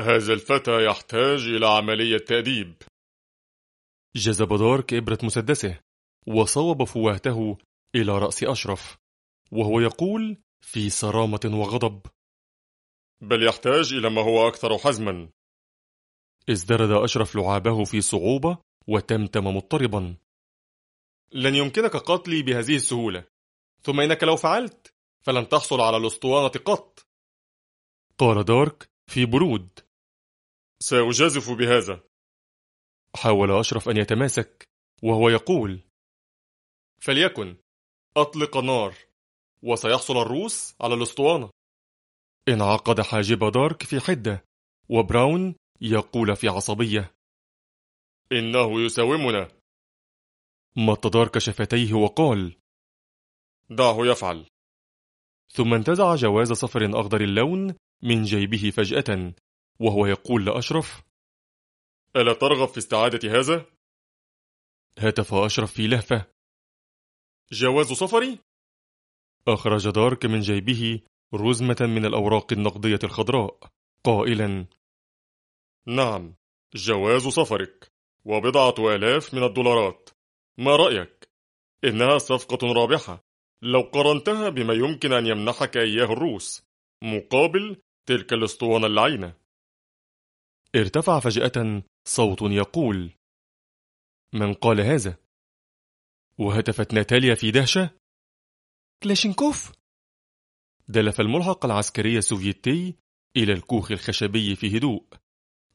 هذا الفتى يحتاج إلى عملية تأديب جذب دارك إبرة مسدسه وصوب فوهته إلى رأس أشرف وهو يقول في صرامة وغضب بل يحتاج إلى ما هو أكثر حزما ازدرد أشرف لعابه في صعوبة وتمتم مضطربا لن يمكنك قتلي بهذه السهولة ثم إنك لو فعلت فلن تحصل على الأسطوانة قط قال دارك في برود سأجازف بهذا حاول أشرف أن يتماسك وهو يقول فليكن أطلق نار وسيحصل الروس على الاسطوانة انعقد حاجب دارك في حدة وبراون يقول في عصبية إنه يساومنا مط دارك شفتيه وقال دعه يفعل ثم انتزع جواز صفر أخضر اللون من جيبه فجأة وهو يقول لأشرف ألا ترغب في استعادة هذا؟ هتف أشرف في لهفة جواز سفري؟ أخرج دارك من جيبه رزمة من الأوراق النقدية الخضراء قائلا نعم جواز سفرك وبضعة آلاف من الدولارات ما رأيك؟ إنها صفقة رابحة لو قارنتها بما يمكن أن يمنحك إياه الروس مقابل تلك الاسطوانة اللعينة ارتفع فجأة صوت يقول من قال هذا؟ وهتفت ناتاليا في دهشة كلاشينكوف دلف الملحق العسكري السوفيتي إلى الكوخ الخشبي في هدوء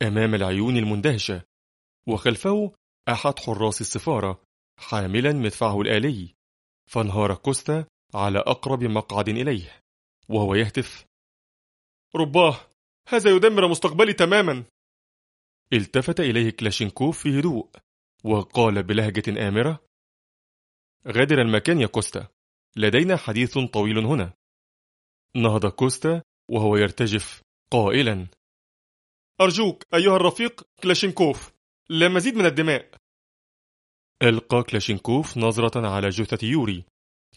أمام العيون المندهشة وخلفه أحد حراس السفارة حاملا مدفعه الآلي فانهار كوستا على أقرب مقعد إليه وهو يهتف رباه هذا يدمر مستقبلي تماما التفت إليه كلاشينكوف في هدوء وقال بلهجة آمرة غادر المكان يا كوستا لدينا حديث طويل هنا. نهض كوستا وهو يرتجف قائلا: أرجوك أيها الرفيق كلاشينكوف، لا مزيد من الدماء. ألقى كلاشينكوف نظرة على جثة يوري،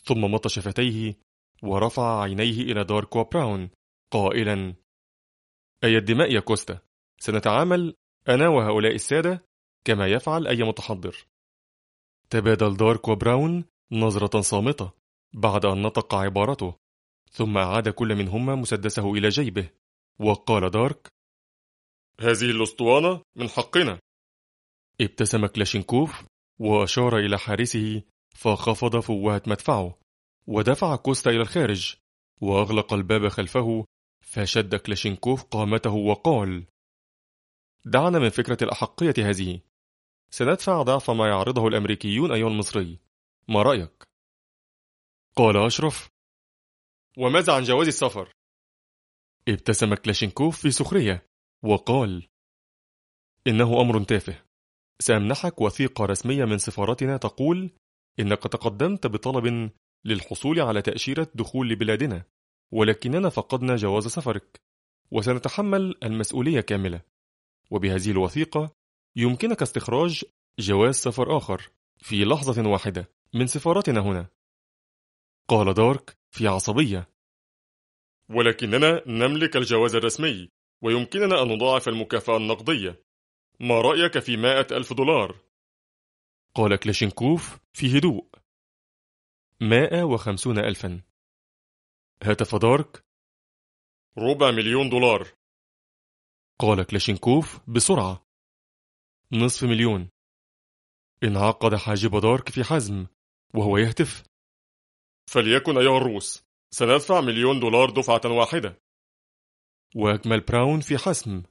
ثم مط شفتيه ورفع عينيه إلى داركوا براون قائلا: أي الدماء يا كوستا، سنتعامل أنا وهؤلاء السادة كما يفعل أي متحضر. تبادل دارك براون نظرة صامتة بعد أن نطق عبارته ثم أعاد كل منهما مسدسه إلى جيبه وقال دارك هذه الأسطوانة من حقنا ابتسم كلاشينكوف وأشار إلى حارسه فخفض فوهة مدفعه ودفع كوستا إلى الخارج وأغلق الباب خلفه فشد كلاشينكوف قامته وقال دعنا من فكرة الأحقية هذه سندفع ضعف ما يعرضه الأمريكيون أيها المصري ما رأيك؟ قال أشرف وماذا عن جواز السفر؟ ابتسم كلاشينكوف في سخرية وقال إنه أمر تافه سأمنحك وثيقة رسمية من سفارتنا تقول إنك تقدمت بطلب للحصول على تأشيرة دخول لبلادنا ولكننا فقدنا جواز سفرك وسنتحمل المسؤولية كاملة وبهذه الوثيقة يمكنك استخراج جواز سفر آخر في لحظة واحدة من سفارتنا هنا قال دارك في عصبية ولكننا نملك الجواز الرسمي ويمكننا أن نضاعف المكافأة النقدية ما رأيك في مائة ألف دولار؟ قال كلاشينكوف في هدوء مائة وخمسون ألفا هتف دارك ربع مليون دولار قال كلاشينكوف بسرعة نصف مليون انعقد حاجب دارك في حزم وهو يهتف فليكن أيها الروس سندفع مليون دولار دفعة واحدة وأجمل براون في حسم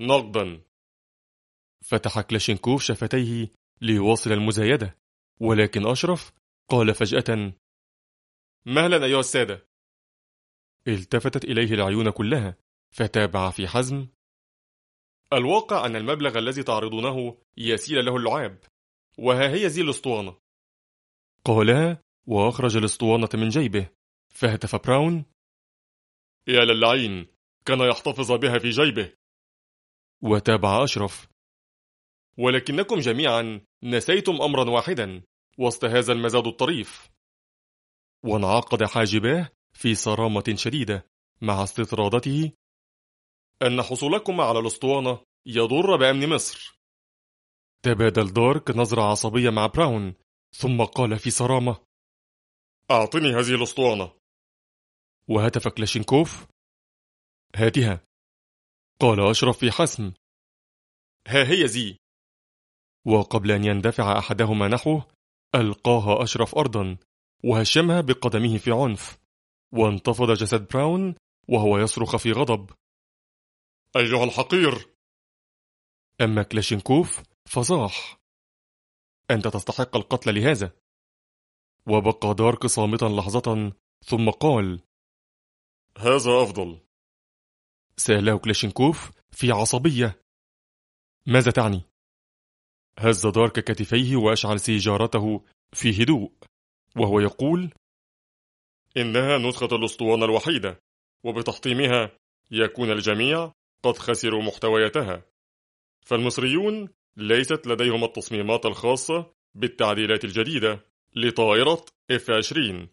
نقدا فتح كلاشينكوف شفتيه ليواصل المزايدة ولكن أشرف قال فجأة مهلا أيها السادة التفتت إليه العيون كلها فتابع في حزم الواقع أن المبلغ الذي تعرضونه يسيل له اللعاب وها هي زي الأسطوانة قالها وأخرج الأسطوانة من جيبه فهتف براون يا للعين كان يحتفظ بها في جيبه وتابع أشرف ولكنكم جميعا نسيتم أمرا واحدا وسط هذا المزاد الطريف وانعقد حاجباه في صرامة شديدة مع استطرادته أن حصولكم على الأسطوانة يضر بأمن مصر تبادل دارك نظرة عصبية مع براون ثم قال في صرامة أعطني هذه الأسطوانة وهتف كلاشينكوف هاتها قال أشرف في حسم ها هي زي وقبل أن يندفع أحدهما نحوه ألقاها أشرف أرضا وهشمها بقدمه في عنف وانتفض جسد براون وهو يصرخ في غضب أيها الحقير أما كلاشينكوف فصاح أنت تستحق القتل لهذا وبقى دارك صامتا لحظة ثم قال هذا أفضل سأله كلاشينكوف في عصبية ماذا تعني؟ هز دارك كتفيه وأشعل سيجارته في هدوء وهو يقول إنها نسخة الأسطوانة الوحيدة وبتحطيمها يكون الجميع قد خسروا محتوياتها فالمصريون ليست لديهم التصميمات الخاصة بالتعديلات الجديدة لطائرة F-20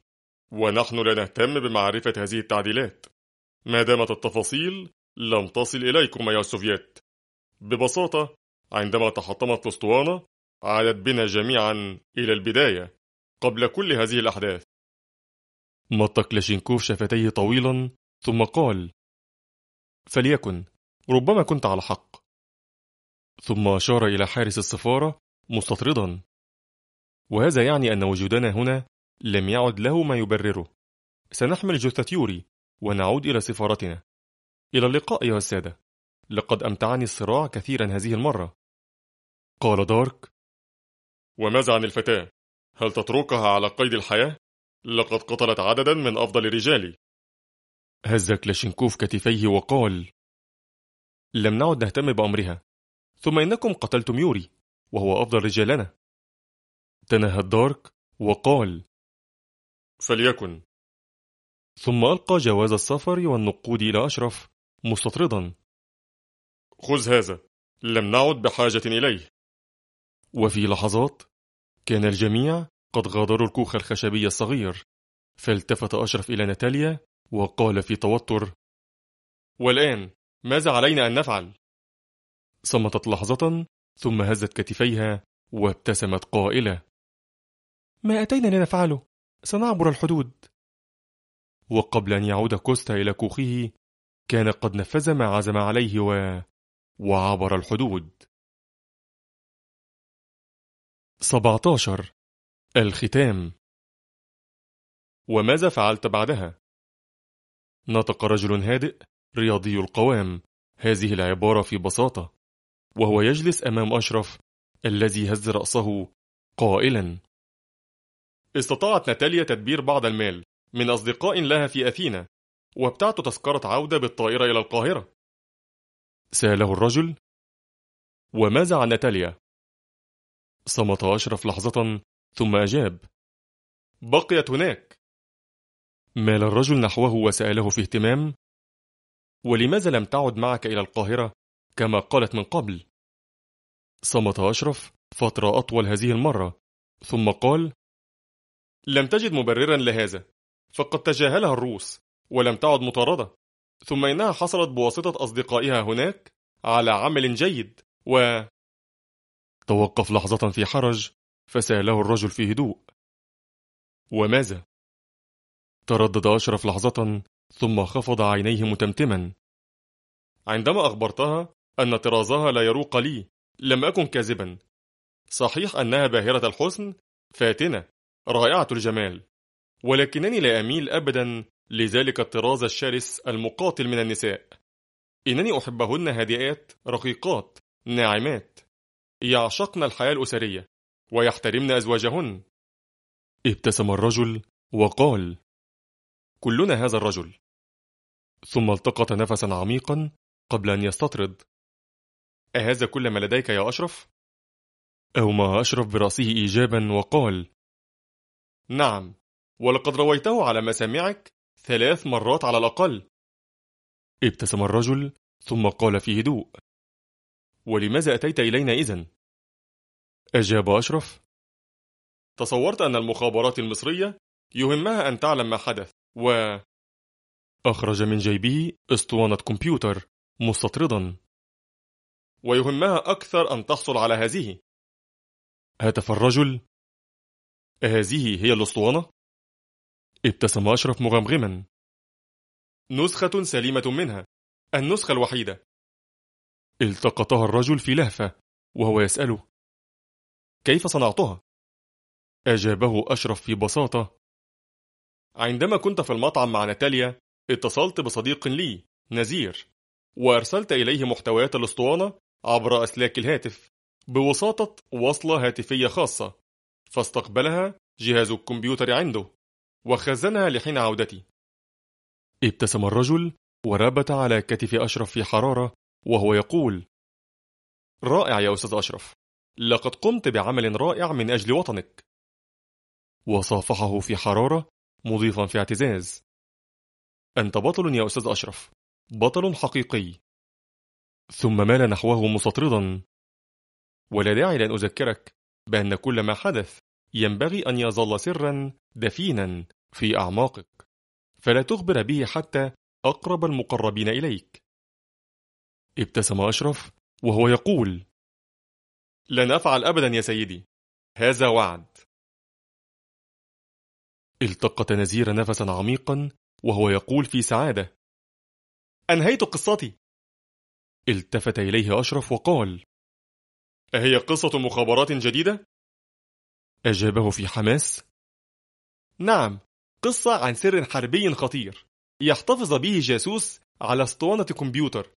ونحن لا نهتم بمعرفة هذه التعديلات ما دامت التفاصيل لم تصل إليكم يا سوفيت ببساطة عندما تحطمت أسطوانة عادت بنا جميعا إلى البداية قبل كل هذه الأحداث مط كلاشينكوف شفتيه طويلا ثم قال فليكن ربما كنت على حق ثم أشار إلى حارس السفارة مستطردا وهذا يعني أن وجودنا هنا لم يعد له ما يبرره سنحمل جثة يوري ونعود إلى سفارتنا إلى اللقاء أيها السادة لقد أمتعني الصراع كثيرا هذه المرة قال دارك وماذا عن الفتاة؟ هل تتركها على قيد الحياة؟ لقد قتلت عددا من أفضل رجالي هز كلاشينكوف كتفيه وقال لم نعد نهتم بأمرها ثم إنكم قتلتم يوري وهو أفضل رجالنا تنهى الدارك وقال فليكن ثم ألقى جواز السفر والنقود إلى أشرف مستطردا خذ هذا لم نعد بحاجة إليه وفي لحظات كان الجميع قد غادروا الكوخ الخشبي الصغير فالتفت أشرف إلى ناتاليا وقال في توتر والآن ماذا علينا أن نفعل؟ صمتت لحظة ثم هزت كتفيها وابتسمت قائلة ما أتينا لنفعله سنعبر الحدود وقبل أن يعود كوستا إلى كوخه كان قد نفذ ما عزم عليه و... وعبر الحدود 17 الختام وماذا فعلت بعدها؟ نطق رجل هادئ رياضي القوام هذه العبارة في بساطة وهو يجلس أمام أشرف الذي هز رأسه قائلا استطاعت ناتاليا تدبير بعض المال من أصدقاء لها في أثينا وابتعت تذكرة عودة بالطائرة إلى القاهرة سأله الرجل وماذا عن ناتاليا؟ صمت أشرف لحظة ثم أجاب بقيت هناك مال الرجل نحوه وسأله في اهتمام ولماذا لم تعد معك إلى القاهرة كما قالت من قبل؟ صمت أشرف فترة أطول هذه المرة ثم قال لم تجد مبررا لهذا فقد تجاهلها الروس ولم تعد مطاردة ثم إنها حصلت بواسطة أصدقائها هناك على عمل جيد و توقف لحظة في حرج فسأله الرجل في هدوء وماذا؟ تردد أشرف لحظة ثم خفض عينيه متمتما عندما أخبرتها أن طرازها لا يروق لي لم أكن كاذبا صحيح أنها باهرة الحسن فاتنة رائعة الجمال ولكنني لا أميل أبدا لذلك الطراز الشرس المقاتل من النساء إنني أحبهن هادئات رقيقات ناعمات يعشقن الحياة الأسرية ويحترمن أزواجهن ابتسم الرجل وقال كلنا هذا الرجل ثم التقط نفسا عميقا قبل أن يستطرد أهذا كل ما لديك يا أشرف؟ أو ما أشرف برأسه إيجابا وقال نعم ولقد رويته على مسامعك ثلاث مرات على الأقل ابتسم الرجل ثم قال في هدوء ولماذا أتيت إلينا إذن؟ أجاب أشرف تصورت أن المخابرات المصرية يهمها أن تعلم ما حدث و... أخرج من جيبه اسطوانة كمبيوتر مستطردا ويهمها أكثر أن تحصل على هذه هتف الرجل أهذه هي الأسطوانة؟ ابتسم أشرف مغمغما نسخة سليمة منها النسخة الوحيدة التقطها الرجل في لهفة وهو يسأله كيف صنعتها؟ أجابه أشرف في بساطة عندما كنت في المطعم مع ناتاليا اتصلت بصديق لي نزير وأرسلت إليه محتويات الأسطوانة عبر أسلاك الهاتف بوساطة وصلة هاتفية خاصة فاستقبلها جهاز الكمبيوتر عنده وخزنها لحين عودتي ابتسم الرجل وربت على كتف أشرف في حرارة وهو يقول رائع يا أستاذ أشرف لقد قمت بعمل رائع من أجل وطنك وصافحه في حرارة مضيفا في اعتزاز أنت بطل يا أستاذ أشرف بطل حقيقي ثم مال نحوه مستطردا ولا داعي لأن أذكرك بأن كل ما حدث ينبغي أن يظل سرا دفينا في أعماقك فلا تخبر به حتى أقرب المقربين إليك ابتسم أشرف وهو يقول لن أفعل أبدا يا سيدي هذا وعد التقط نزير نفسا عميقا وهو يقول في سعادة أنهيت قصتي التفت إليه أشرف وقال أهي قصة مخابرات جديدة؟ أجابه في حماس نعم قصة عن سر حربي خطير يحتفظ به جاسوس على اسطوانة كمبيوتر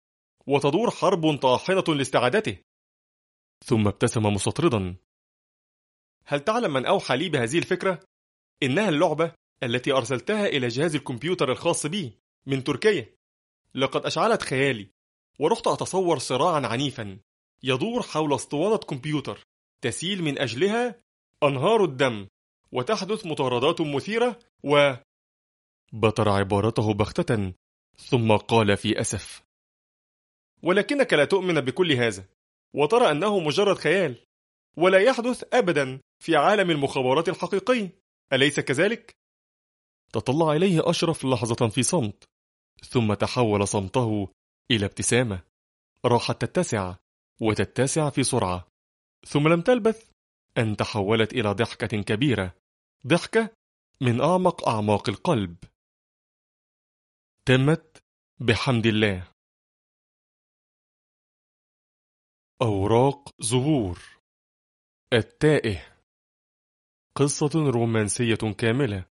وتدور حرب طاحنة لاستعادته ثم ابتسم مستطردا هل تعلم من أوحى لي بهذه الفكرة؟ إنها اللعبة التي أرسلتها إلى جهاز الكمبيوتر الخاص بي من تركيا لقد أشعلت خيالي ورحت أتصور صراعا عنيفا يدور حول اسطوانة كمبيوتر تسيل من أجلها أنهار الدم وتحدث مطاردات مثيرة و بطر عبارته بختة ثم قال في أسف ولكنك لا تؤمن بكل هذا وترى أنه مجرد خيال ولا يحدث أبدا في عالم المخابرات الحقيقي أليس كذلك؟ تطلع إليه أشرف لحظة في صمت ثم تحول صمته إلى ابتسامة راحت تتسع وتتسع في سرعة ثم لم تلبث أن تحولت إلى ضحكة كبيرة ضحكة من أعمق أعماق القلب تمت بحمد الله أوراق زهور التائه قصة رومانسية كاملة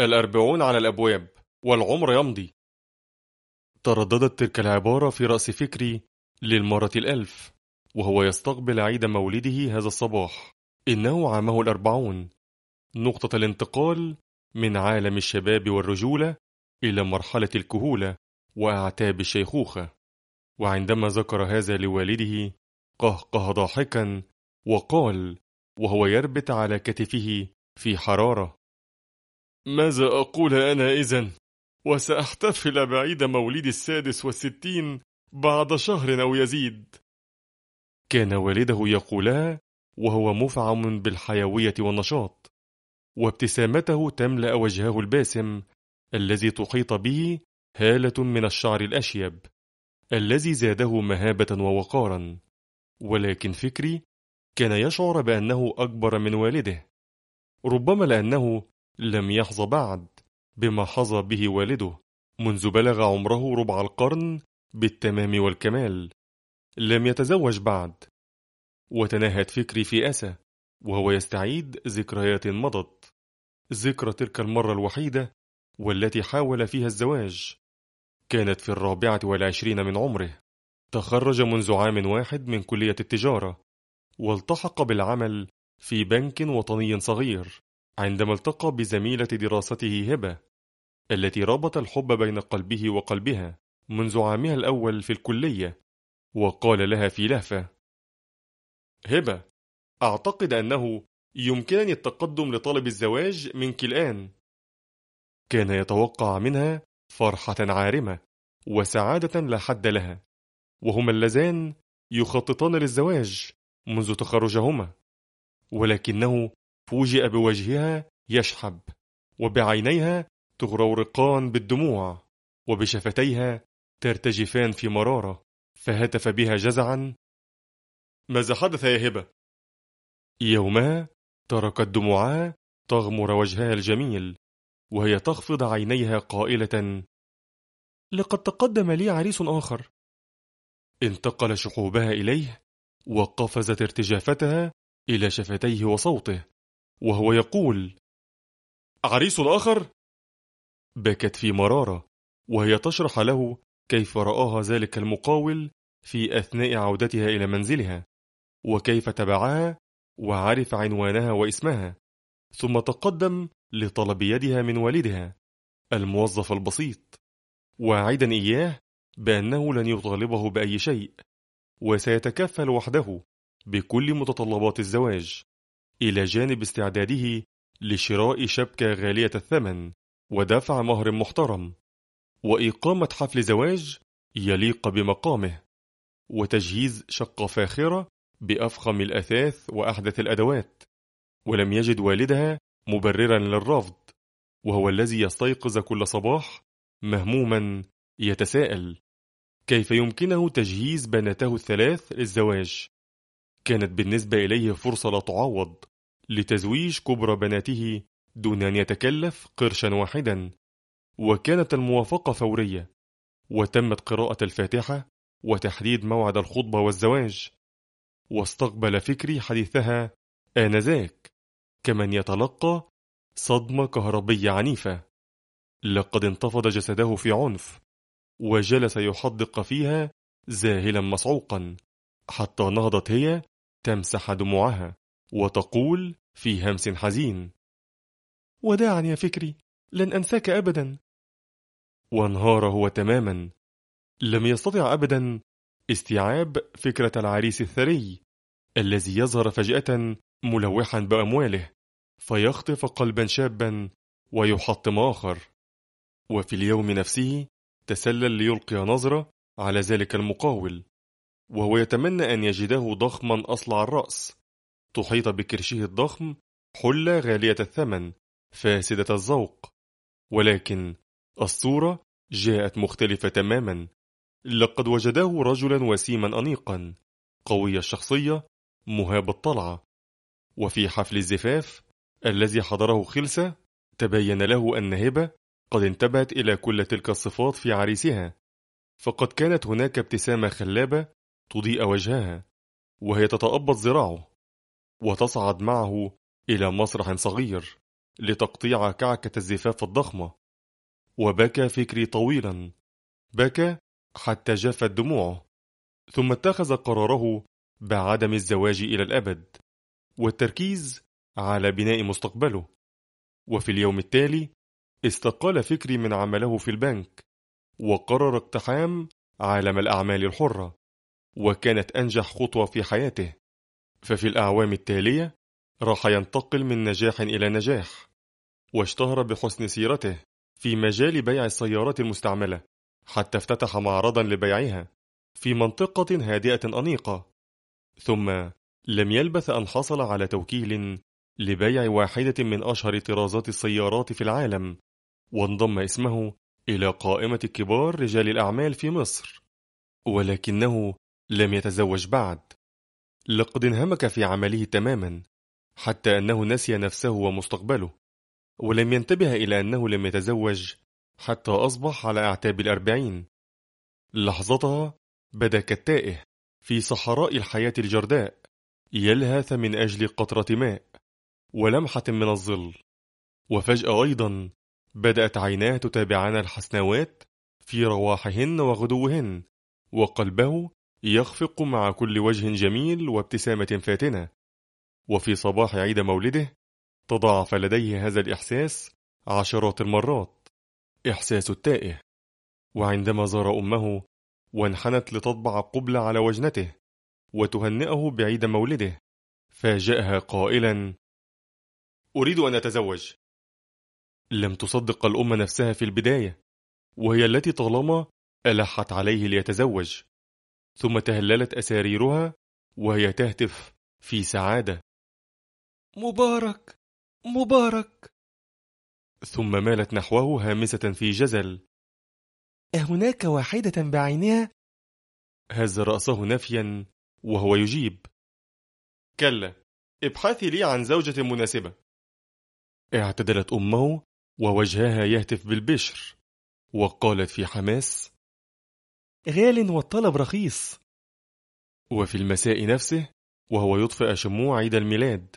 الأربعون على الأبواب والعمر يمضي ترددت تلك العبارة في رأس فكري للمرة الألف وهو يستقبل عيد مولده هذا الصباح إنه عامه الأربعون نقطة الانتقال من عالم الشباب والرجولة إلى مرحلة الكهولة وأعتاب الشيخوخة وعندما ذكر هذا لوالده قهقه ضاحكا وقال وهو يربت على كتفه في حرارة ماذا أقول أنا إذن وسأحتفل بعيد مولدي السادس والستين بعد شهر أو يزيد كان والده يقولها وهو مفعم بالحيوية والنشاط وابتسامته تملأ وجهه الباسم الذي تحيط به هالة من الشعر الأشيب الذي زاده مهابة ووقارا ولكن فكري كان يشعر بأنه أكبر من والده ربما لأنه لم يحظى بعد بما حظى به والده منذ بلغ عمره ربع القرن بالتمام والكمال لم يتزوج بعد وتناهت فكري في أسى وهو يستعيد ذكريات مضت ذكرى تلك المرة الوحيدة والتي حاول فيها الزواج كانت في الرابعة والعشرين من عمره تخرج منذ عام واحد من كلية التجارة والتحق بالعمل في بنك وطني صغير عندما التقى بزميلة دراسته هبة التي ربط الحب بين قلبه وقلبها منذ عامها الأول في الكلية وقال لها في لهفة هبة أعتقد أنه يمكنني التقدم لطلب الزواج منك الآن كان يتوقع منها فرحة عارمة وسعادة لا حد لها وهما اللذان يخططان للزواج منذ تخرجهما ولكنه فوجئ بوجهها يشحب وبعينيها تغرورقان بالدموع وبشفتيها ترتجفان في مرارة فهتف بها جزعا ماذا حدث يا هبة؟ يومها تركت دموعها تغمر وجهها الجميل وهي تخفض عينيها قائلة لقد تقدم لي عريس آخر انتقل شحوبها إليه وقفزت ارتجافتها إلى شفتيه وصوته وهو يقول عريس آخر؟ بكت في مرارة وهي تشرح له كيف رآها ذلك المقاول في أثناء عودتها إلى منزلها وكيف تبعها وعرف عنوانها واسمها ثم تقدم لطلب يدها من والدها الموظف البسيط واعدا إياه بأنه لن يطالبه بأي شيء وسيتكفل وحده بكل متطلبات الزواج إلى جانب استعداده لشراء شبكة غالية الثمن ودفع مهر محترم وإقامة حفل زواج يليق بمقامه وتجهيز شقة فاخرة بأفخم الأثاث وأحدث الأدوات ولم يجد والدها مبررا للرفض وهو الذي يستيقظ كل صباح مهموما يتساءل كيف يمكنه تجهيز بناته الثلاث للزواج كانت بالنسبة إليه فرصة لا تعوض لتزويج كبرى بناته دون أن يتكلف قرشا واحدا وكانت الموافقة فورية وتمت قراءة الفاتحة وتحديد موعد الخطبة والزواج واستقبل فكري حديثها آنذاك كمن يتلقى صدمة كهربية عنيفة لقد انتفض جسده في عنف وجلس يحدق فيها زاهلا مصعوقا حتى نهضت هي تمسح دموعها وتقول في همس حزين وداعا يا فكري لن أنساك أبدا وانهار هو تماما لم يستطع أبدا استيعاب فكرة العريس الثري الذي يظهر فجأة ملوحا بأمواله فيخطف قلبا شابا ويحطم آخر وفي اليوم نفسه تسلل ليلقي نظرة على ذلك المقاول وهو يتمنى أن يجده ضخما أصلع الرأس تحيط بكرشه الضخم حلة غالية الثمن فاسدة الذوق ولكن الصورة جاءت مختلفة تماما لقد وجداه رجلا وسيما أنيقا قوي الشخصية مهاب الطلعة وفي حفل الزفاف الذي حضره خلسة تبين له أن هبة قد انتبهت إلى كل تلك الصفات في عريسها فقد كانت هناك ابتسامة خلابة تضيء وجهها وهي تتأبط ذراعه وتصعد معه إلى مسرح صغير لتقطيع كعكة الزفاف الضخمة وبكى فكري طويلا بكى حتى جفت دموعه ثم اتخذ قراره بعدم الزواج إلى الأبد والتركيز على بناء مستقبله وفي اليوم التالي استقال فكري من عمله في البنك وقرر اقتحام عالم الأعمال الحرة وكانت أنجح خطوة في حياته ففي الأعوام التالية راح ينتقل من نجاح إلى نجاح واشتهر بحسن سيرته في مجال بيع السيارات المستعملة حتى افتتح معرضا لبيعها في منطقة هادئة أنيقة ثم لم يلبث أن حصل على توكيل لبيع واحدة من أشهر طرازات السيارات في العالم وانضم اسمه إلى قائمة كبار رجال الأعمال في مصر ولكنه لم يتزوج بعد لقد انهمك في عمله تماما حتى أنه نسي نفسه ومستقبله ولم ينتبه إلى أنه لم يتزوج حتى أصبح على أعتاب الأربعين لحظتها بدا كالتائه في صحراء الحياة الجرداء يلهث من أجل قطرة ماء ولمحة من الظل وفجأة أيضا بدأت عيناه تتابعان الحسنوات في رواحهن وغدوهن وقلبه يخفق مع كل وجه جميل وابتسامة فاتنة وفي صباح عيد مولده تضاعف لديه هذا الإحساس عشرات المرات إحساس التائه وعندما زار أمه وانحنت لتطبع قبلة على وجنته وتهنئه بعيد مولده فاجأها قائلا أريد أن أتزوج لم تصدق الأم نفسها في البداية وهي التي طالما ألحت عليه ليتزوج ثم تهللت أساريرها وهي تهتف في سعادة مبارك مبارك ثم مالت نحوه هامسة في جزل أهناك واحدة بعينها؟ هز رأسه نفيا وهو يجيب كلا ابحثي لي عن زوجة مناسبة اعتدلت أمه ووجهها يهتف بالبشر وقالت في حماس غال والطلب رخيص وفي المساء نفسه وهو يطفئ شموع عيد الميلاد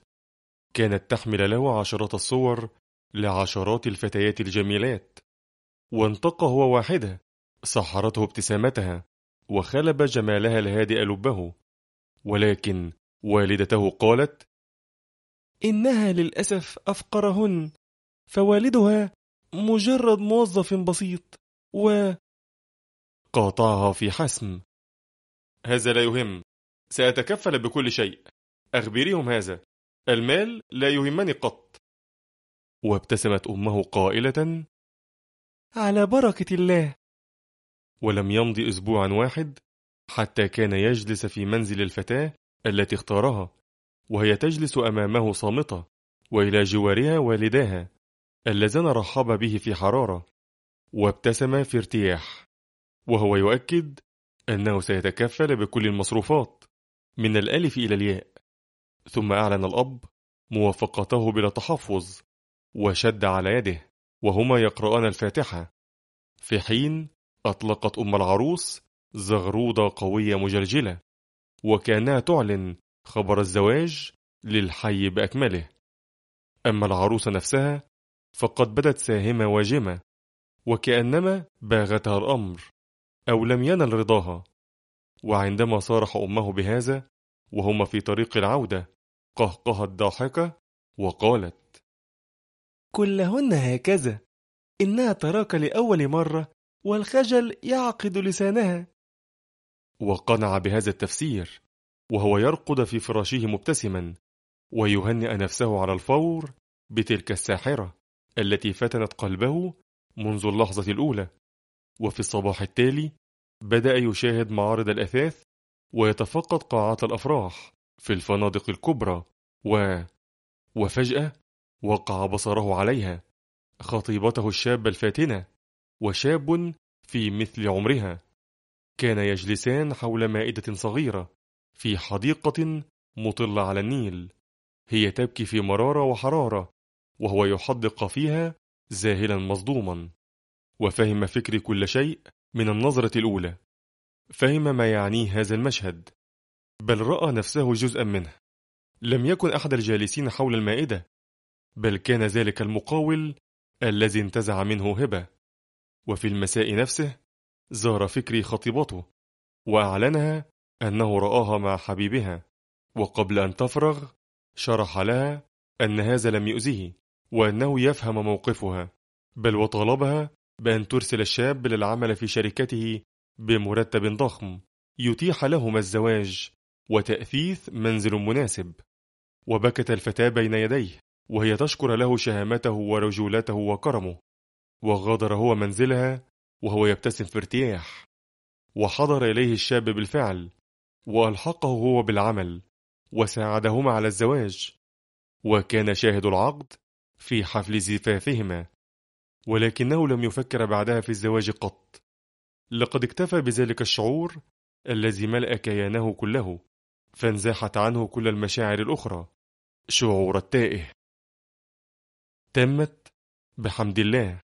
كانت تحمل له عشرات الصور لعشرات الفتيات الجميلات وانتقى هو واحدة سحرته ابتسامتها وخلب جمالها الهادئ لبه ولكن والدته قالت إنها للأسف أفقرهن فوالدها مجرد موظف بسيط و قاطعها في حسم هذا لا يهم سأتكفل بكل شيء أخبريهم هذا المال لا يهمني قط وابتسمت أمه قائلة على بركة الله ولم يمض أسبوعا واحد حتى كان يجلس في منزل الفتاة التي اختارها وهي تجلس أمامه صامتة وإلى جوارها والداها اللذان رحب به في حرارة وابتسم في ارتياح وهو يؤكد أنه سيتكفل بكل المصروفات من الألف إلى الياء ثم أعلن الأب موافقته بلا تحفظ وشد على يده وهما يقرأان الفاتحة في حين أطلقت أم العروس زغرودة قوية مجلجلة وكانها تعلن خبر الزواج للحي بأكمله أما العروسة نفسها فقد بدت ساهمة واجمة وكأنما باغتها الأمر أو لم ينل رضاها وعندما صارح أمه بهذا وهما في طريق العودة قهقهت ضاحكة وقالت كلهن هكذا إنها تراك لأول مرة والخجل يعقد لسانها وقنع بهذا التفسير وهو يرقد في فراشه مبتسما ويهنئ نفسه على الفور بتلك الساحرة التي فتنت قلبه منذ اللحظة الأولى وفي الصباح التالي بدأ يشاهد معارض الأثاث ويتفقد قاعات الأفراح في الفنادق الكبرى و وفجأة وقع بصره عليها خطيبته الشابة الفاتنة وشاب في مثل عمرها كان يجلسان حول مائدة صغيرة في حديقة مطلة على النيل هي تبكي في مرارة وحرارة وهو يحدق فيها زاهلا مصدوما وفهم فكري كل شيء من النظرة الأولى فهم ما يعنيه هذا المشهد بل رأى نفسه جزءا منه لم يكن أحد الجالسين حول المائدة بل كان ذلك المقاول الذي انتزع منه هبة وفي المساء نفسه زار فكري خطيبته وأعلنها أنه رآها مع حبيبها وقبل أن تفرغ شرح لها أن هذا لم يؤذيه وأنه يفهم موقفها بل وطالبها بأن ترسل الشاب للعمل في شركته بمرتب ضخم يتيح لهما الزواج وتأثيث منزل مناسب وبكت الفتاة بين يديه وهي تشكر له شهامته ورجولته وكرمه وغادر هو منزلها وهو يبتسم في ارتياح وحضر إليه الشاب بالفعل وألحقه هو بالعمل وساعدهما على الزواج وكان شاهد العقد في حفل زفافهما ولكنه لم يفكر بعدها في الزواج قط لقد اكتفى بذلك الشعور الذي ملأ كيانه كله فانزاحت عنه كل المشاعر الأخرى شعور التائه تمت بحمد الله